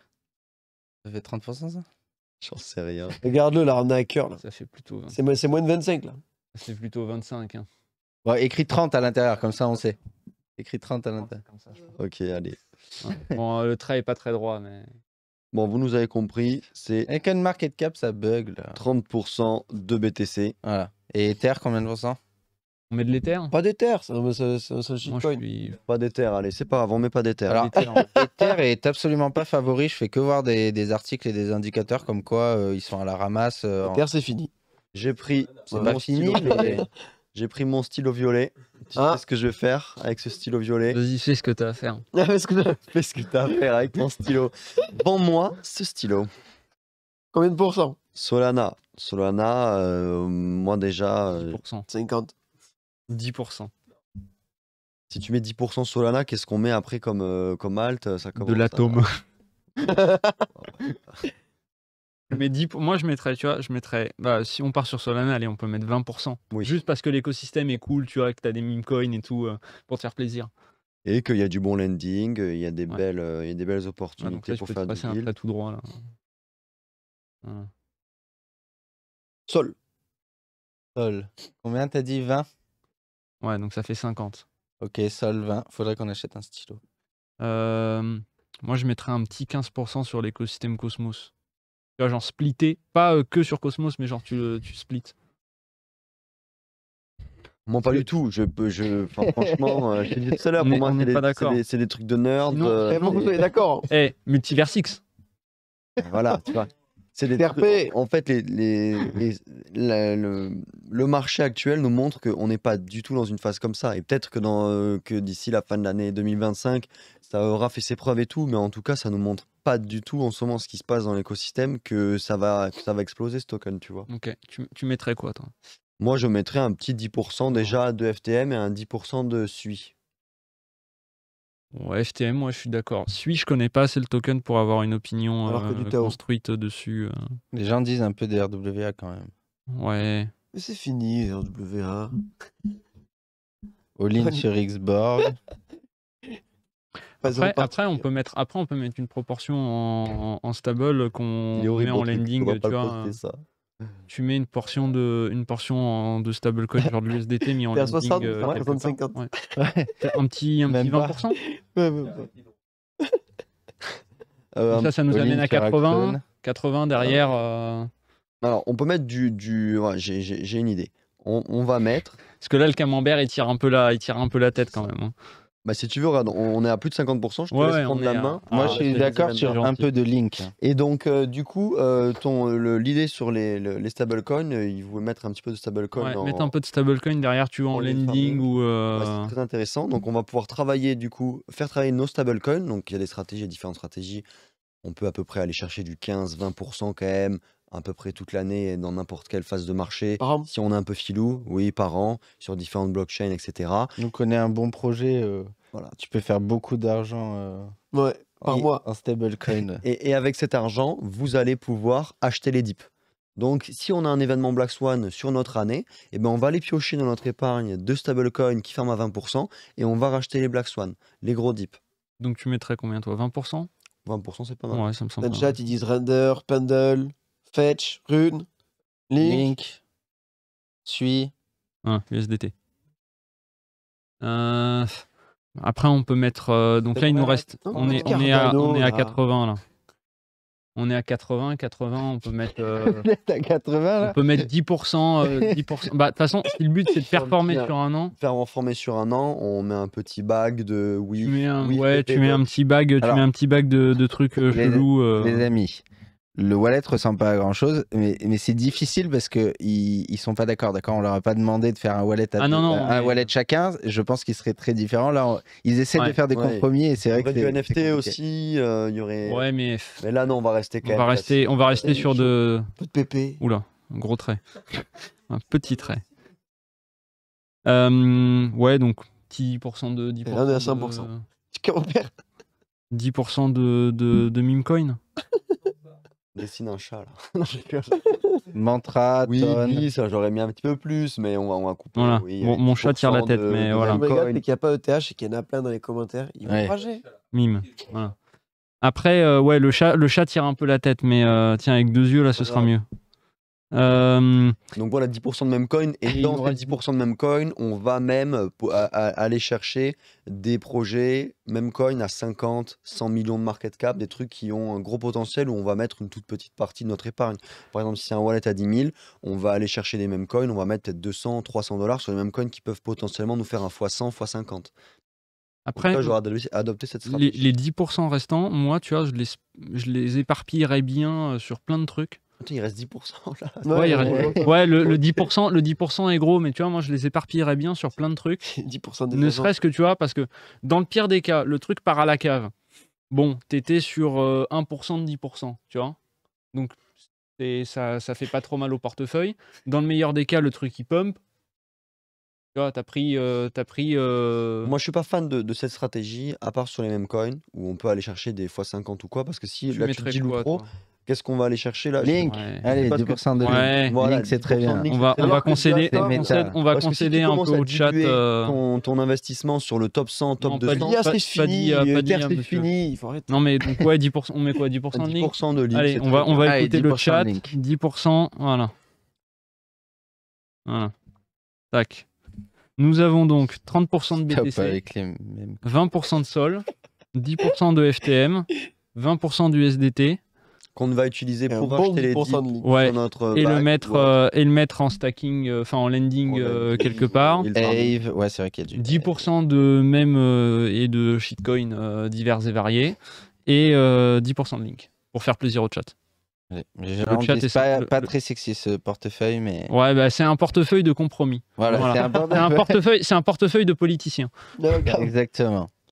[SPEAKER 4] Ça fait 30%
[SPEAKER 2] ça J'en sais rien.
[SPEAKER 1] Regarde-le, l'arnaqueur. Là. Ça fait plutôt. C'est, moins de 25 là.
[SPEAKER 3] C'est plutôt 25. Hein.
[SPEAKER 4] Écrit écrit 30 à l'intérieur, comme ça on sait. Écrit 30 à l'intérieur. Ok, allez.
[SPEAKER 3] bon, euh, le trait est pas très droit, mais.
[SPEAKER 4] Bon, vous nous avez compris, c'est. Avec un market cap, ça bug là. 30% de BTC. Voilà. Et Ether, combien de pourcents On met de l'Ether hein Pas d'Ether, ça, ça, Pas d'Ether, allez, c'est pas grave, on met pas d'Ether. Alors, Ether est absolument pas favori, je fais que voir des, des articles et des indicateurs comme quoi euh, ils sont à la ramasse. Euh, Ether, c'est fini. J'ai pris. C'est pas fini,
[SPEAKER 1] mais.
[SPEAKER 2] J'ai pris mon stylo violet. Tu ah. sais ce que je vais faire avec ce stylo violet. Vas-y, fais ce que t'as à faire. fais ce que t'as à faire avec ton stylo. Bon, moi, ce stylo. Combien de pourcents Solana. Solana, euh, moi déjà. 10%. 50. 10%. Si tu mets 10% Solana, qu'est-ce qu'on met après comme, euh, comme alt De l'atome.
[SPEAKER 3] Mais moi, je mettrais, tu vois, je mettrais, bah, si on part sur Solana, allez, on peut mettre 20%. Oui. Juste parce que l'écosystème est cool, tu vois, que tu as des meme coins et tout, euh, pour te faire plaisir.
[SPEAKER 2] Et qu'il y a du bon lending, il y a des, belles, euh, il y a des belles opportunités ah, pour faire du
[SPEAKER 3] deal. tout droit, là.
[SPEAKER 4] Sol. Sol.
[SPEAKER 3] Combien t'as dit 20 Ouais, donc ça fait 50.
[SPEAKER 4] Ok, Sol 20. Faudrait qu'on achète un
[SPEAKER 3] stylo. Euh, moi, je mettrais un petit 15% sur l'écosystème Cosmos. Tu vois, genre splitter, pas euh, que sur Cosmos, mais genre tu, euh, tu splits.
[SPEAKER 2] Moi, pas du tout. Je, je, franchement, euh, je dit tout à l'heure, pour moi, c'est des, trucs de nerd. Non, euh, vous eh, êtes
[SPEAKER 3] d'accord. Eh, hey, Voilà, tu vois.
[SPEAKER 2] C'est des RP. En fait, les, les, le, le, marché actuel nous montre qu'on n'est pas du tout dans une phase comme ça. Et peut-être que, dans, que d'ici la fin de l'année 2025, ça aura fait ses preuves et tout, mais en tout cas, ça nous montre pas du tout en ce moment ce qui se passe dans l'écosystème que ça va, ça va exploser ce token, tu vois.
[SPEAKER 3] Ok, tu, tu mettrais quoi, toi
[SPEAKER 2] Moi, je mettrais un petit 10% déjà de FTM et un 10% de SUI.
[SPEAKER 3] FTM, moi, je suis d'accord. SUI, je connais pas c'est le token pour avoir une opinion euh, construite dessus. Euh.
[SPEAKER 4] Les gens disent un peu des RWA quand même.
[SPEAKER 3] Ouais.
[SPEAKER 4] Mais c'est fini, RWA. All-in sur Xbox.
[SPEAKER 3] après, on peut mettre, après, on peut mettre une proportion en, stable qu'on met en lending. Tu, vois, tu mets une portion de, une portion de genre de l'USDT, mis en lending. Euh, un petit, 20%. Euh, ça, ça nous amène à 80. 80 derrière. Euh.
[SPEAKER 2] Alors, on peut mettre du. du... Ouais, J'ai une idée. On,
[SPEAKER 3] va mettre. Parce que là, le camembert, il tire un peu la, il un peu la tête quand même. Hein. Bah, si tu veux, on est à plus de 50%, je te laisse prendre la main. Ah, Moi, je suis d'accord sur un peu
[SPEAKER 2] de link. Et donc, euh, du coup, euh, l'idée sur les, les stablecoins, il euh, ils voulaient mettre un petit peu de stablecoin. Ouais, mettre un
[SPEAKER 3] peu de stablecoin derrière, tu vois, en, lending ou. c'est
[SPEAKER 2] très intéressant. Donc, on va pouvoir travailler, du coup, faire travailler nos stablecoins. Donc, il y a des stratégies, il y a différentes stratégies. On peut à peu près aller chercher du 15-20% quand même à peu près toute l'année et dans n'importe quelle phase de marché. Par an. Si on est un peu filou, oui, par an, sur différentes blockchains, etc.
[SPEAKER 4] Donc on connaît un bon projet, euh, voilà. tu peux faire beaucoup d'argent. Euh, par mois.
[SPEAKER 2] Un stablecoin. Et, avec cet argent, vous allez pouvoir acheter les dips. Donc, si on a un événement Black Swan sur notre année, eh ben on va aller piocher dans notre épargne deux stablecoins qui ferment à 20% et on va racheter les Black Swan, les gros
[SPEAKER 3] dips. Donc, tu mettrais combien, toi 20% 20%, c'est pas mal. Ouais, ça me semble. Déjà, ils
[SPEAKER 1] disent Render, Pendle, Fetch, Rune, Link. suit. Suis.
[SPEAKER 3] Ah, USDT. Euh, après, on peut mettre. Euh, donc là, il nous reste. on, est, on, est à, on est à 80 là. On est à 80, 80, on peut mettre. Euh, on peut mettre 10%. bah, de toute façon, si le but c'est de performer sur un an.
[SPEAKER 2] Performer sur un an, on met un petit bag de oui. Tu mets un,
[SPEAKER 3] ouais, tu mets un petit bag, tu mets un petit bag de, trucs les, Les amis, le
[SPEAKER 4] wallet ressemble pas à grand chose, mais, mais c'est difficile parce que ils, sont pas d'accord, d'accord On leur a pas demandé de faire un wallet à ah, un wallet chacun. Je pense qu'il serait très différent. Là, ils essaient de faire des compromis et c'est vrai que du NFT
[SPEAKER 2] aussi, euh, il y aurait. Ouais, mais...
[SPEAKER 4] là non, on va rester.
[SPEAKER 2] on va rester, on va rester sur
[SPEAKER 3] de. Un de pépé. Oula, un gros trait, un petit trait. Euh, ouais, donc 10% de 10%. on est à 5%. De... 10% de, de, de meme coin
[SPEAKER 2] dessine un chat
[SPEAKER 1] là.
[SPEAKER 2] Mantra,
[SPEAKER 4] oui, oui,
[SPEAKER 2] j'aurais mis un petit peu plus, mais on va,
[SPEAKER 3] on couper. mon chat tire la tête, mais voilà. mais
[SPEAKER 1] qu'il n'y a pas ETH et qu'il y en a plein dans les commentaires, ils
[SPEAKER 3] vont rager. Mime, voilà. Après, euh, ouais, le chat, le chat tire un peu la tête, mais euh, tiens, avec deux yeux là, ce sera mieux. Euh,
[SPEAKER 2] Donc voilà, 10% de même coin. Et dans 10% de même coin, on va même aller chercher des projets même coin à 50, 100 millions de market cap, des trucs qui ont un gros potentiel où on va mettre une toute petite partie de notre épargne. Par exemple, si c'est un wallet à 10 000, on va aller chercher des mêmes coins, on va mettre peut-être 200, 300 dollars sur les mêmes coins qui peuvent potentiellement nous faire un x100, x50. Après, Les,
[SPEAKER 3] 10% restants, moi, tu vois, je les, je les éparpillerais bien euh, sur plein de trucs
[SPEAKER 2] il reste 10% là. Ouais, le,
[SPEAKER 3] 10%, est gros, mais tu vois, moi je les éparpillerais bien sur plein de trucs. 10% des Ne serait-ce que tu vois, parce que dans le pire des cas, le truc part à la cave. Bon, t'étais sur 1% euh, de 10%, tu vois. Donc ça, ça fait pas trop mal au portefeuille. Dans le meilleur des cas, le truc il pump. Tu vois, t'as pris. Euh, pris euh, Moi, je suis pas fan de, cette stratégie, à
[SPEAKER 2] part sur les mêmes coins, où on peut aller chercher des x50 ou quoi, parce que si le là, tu dis Qu'est-ce qu'on va aller chercher là Link, allez, 2% de Link. Voilà, Link c'est très bien. on va, on va concéder, on va concéder si un peu au chat. Euh, ton, investissement sur le top 100, top non, 200. Pas, c'est fini, c'est hein, fini. Il faut arrêter. Non, mais donc, ouais,
[SPEAKER 3] 10%, on met quoi 10%, de Link 10% de Link. Allez, on va, on va écouter le chat. 10%, voilà. Voilà. Tac. Nous avons donc 30% de BTC, 20% de Sol, 10% de FTM, 20% du SDT qu'on va utiliser pour bon les dips de et notre le mettre euh, et le mettre en stacking euh, enfin en lending euh, quelque part Ave, ouais c'est vrai qu'il y a du 10% de même et de shitcoin divers et variés et 10% de link pour faire plaisir au chat c'est
[SPEAKER 4] pas, pas, très sexy ce portefeuille, mais.
[SPEAKER 3] Ouais, bah, c'est un portefeuille de compromis. Voilà, c'est un, portefeuille... c'est un portefeuille de politiciens. Exactement.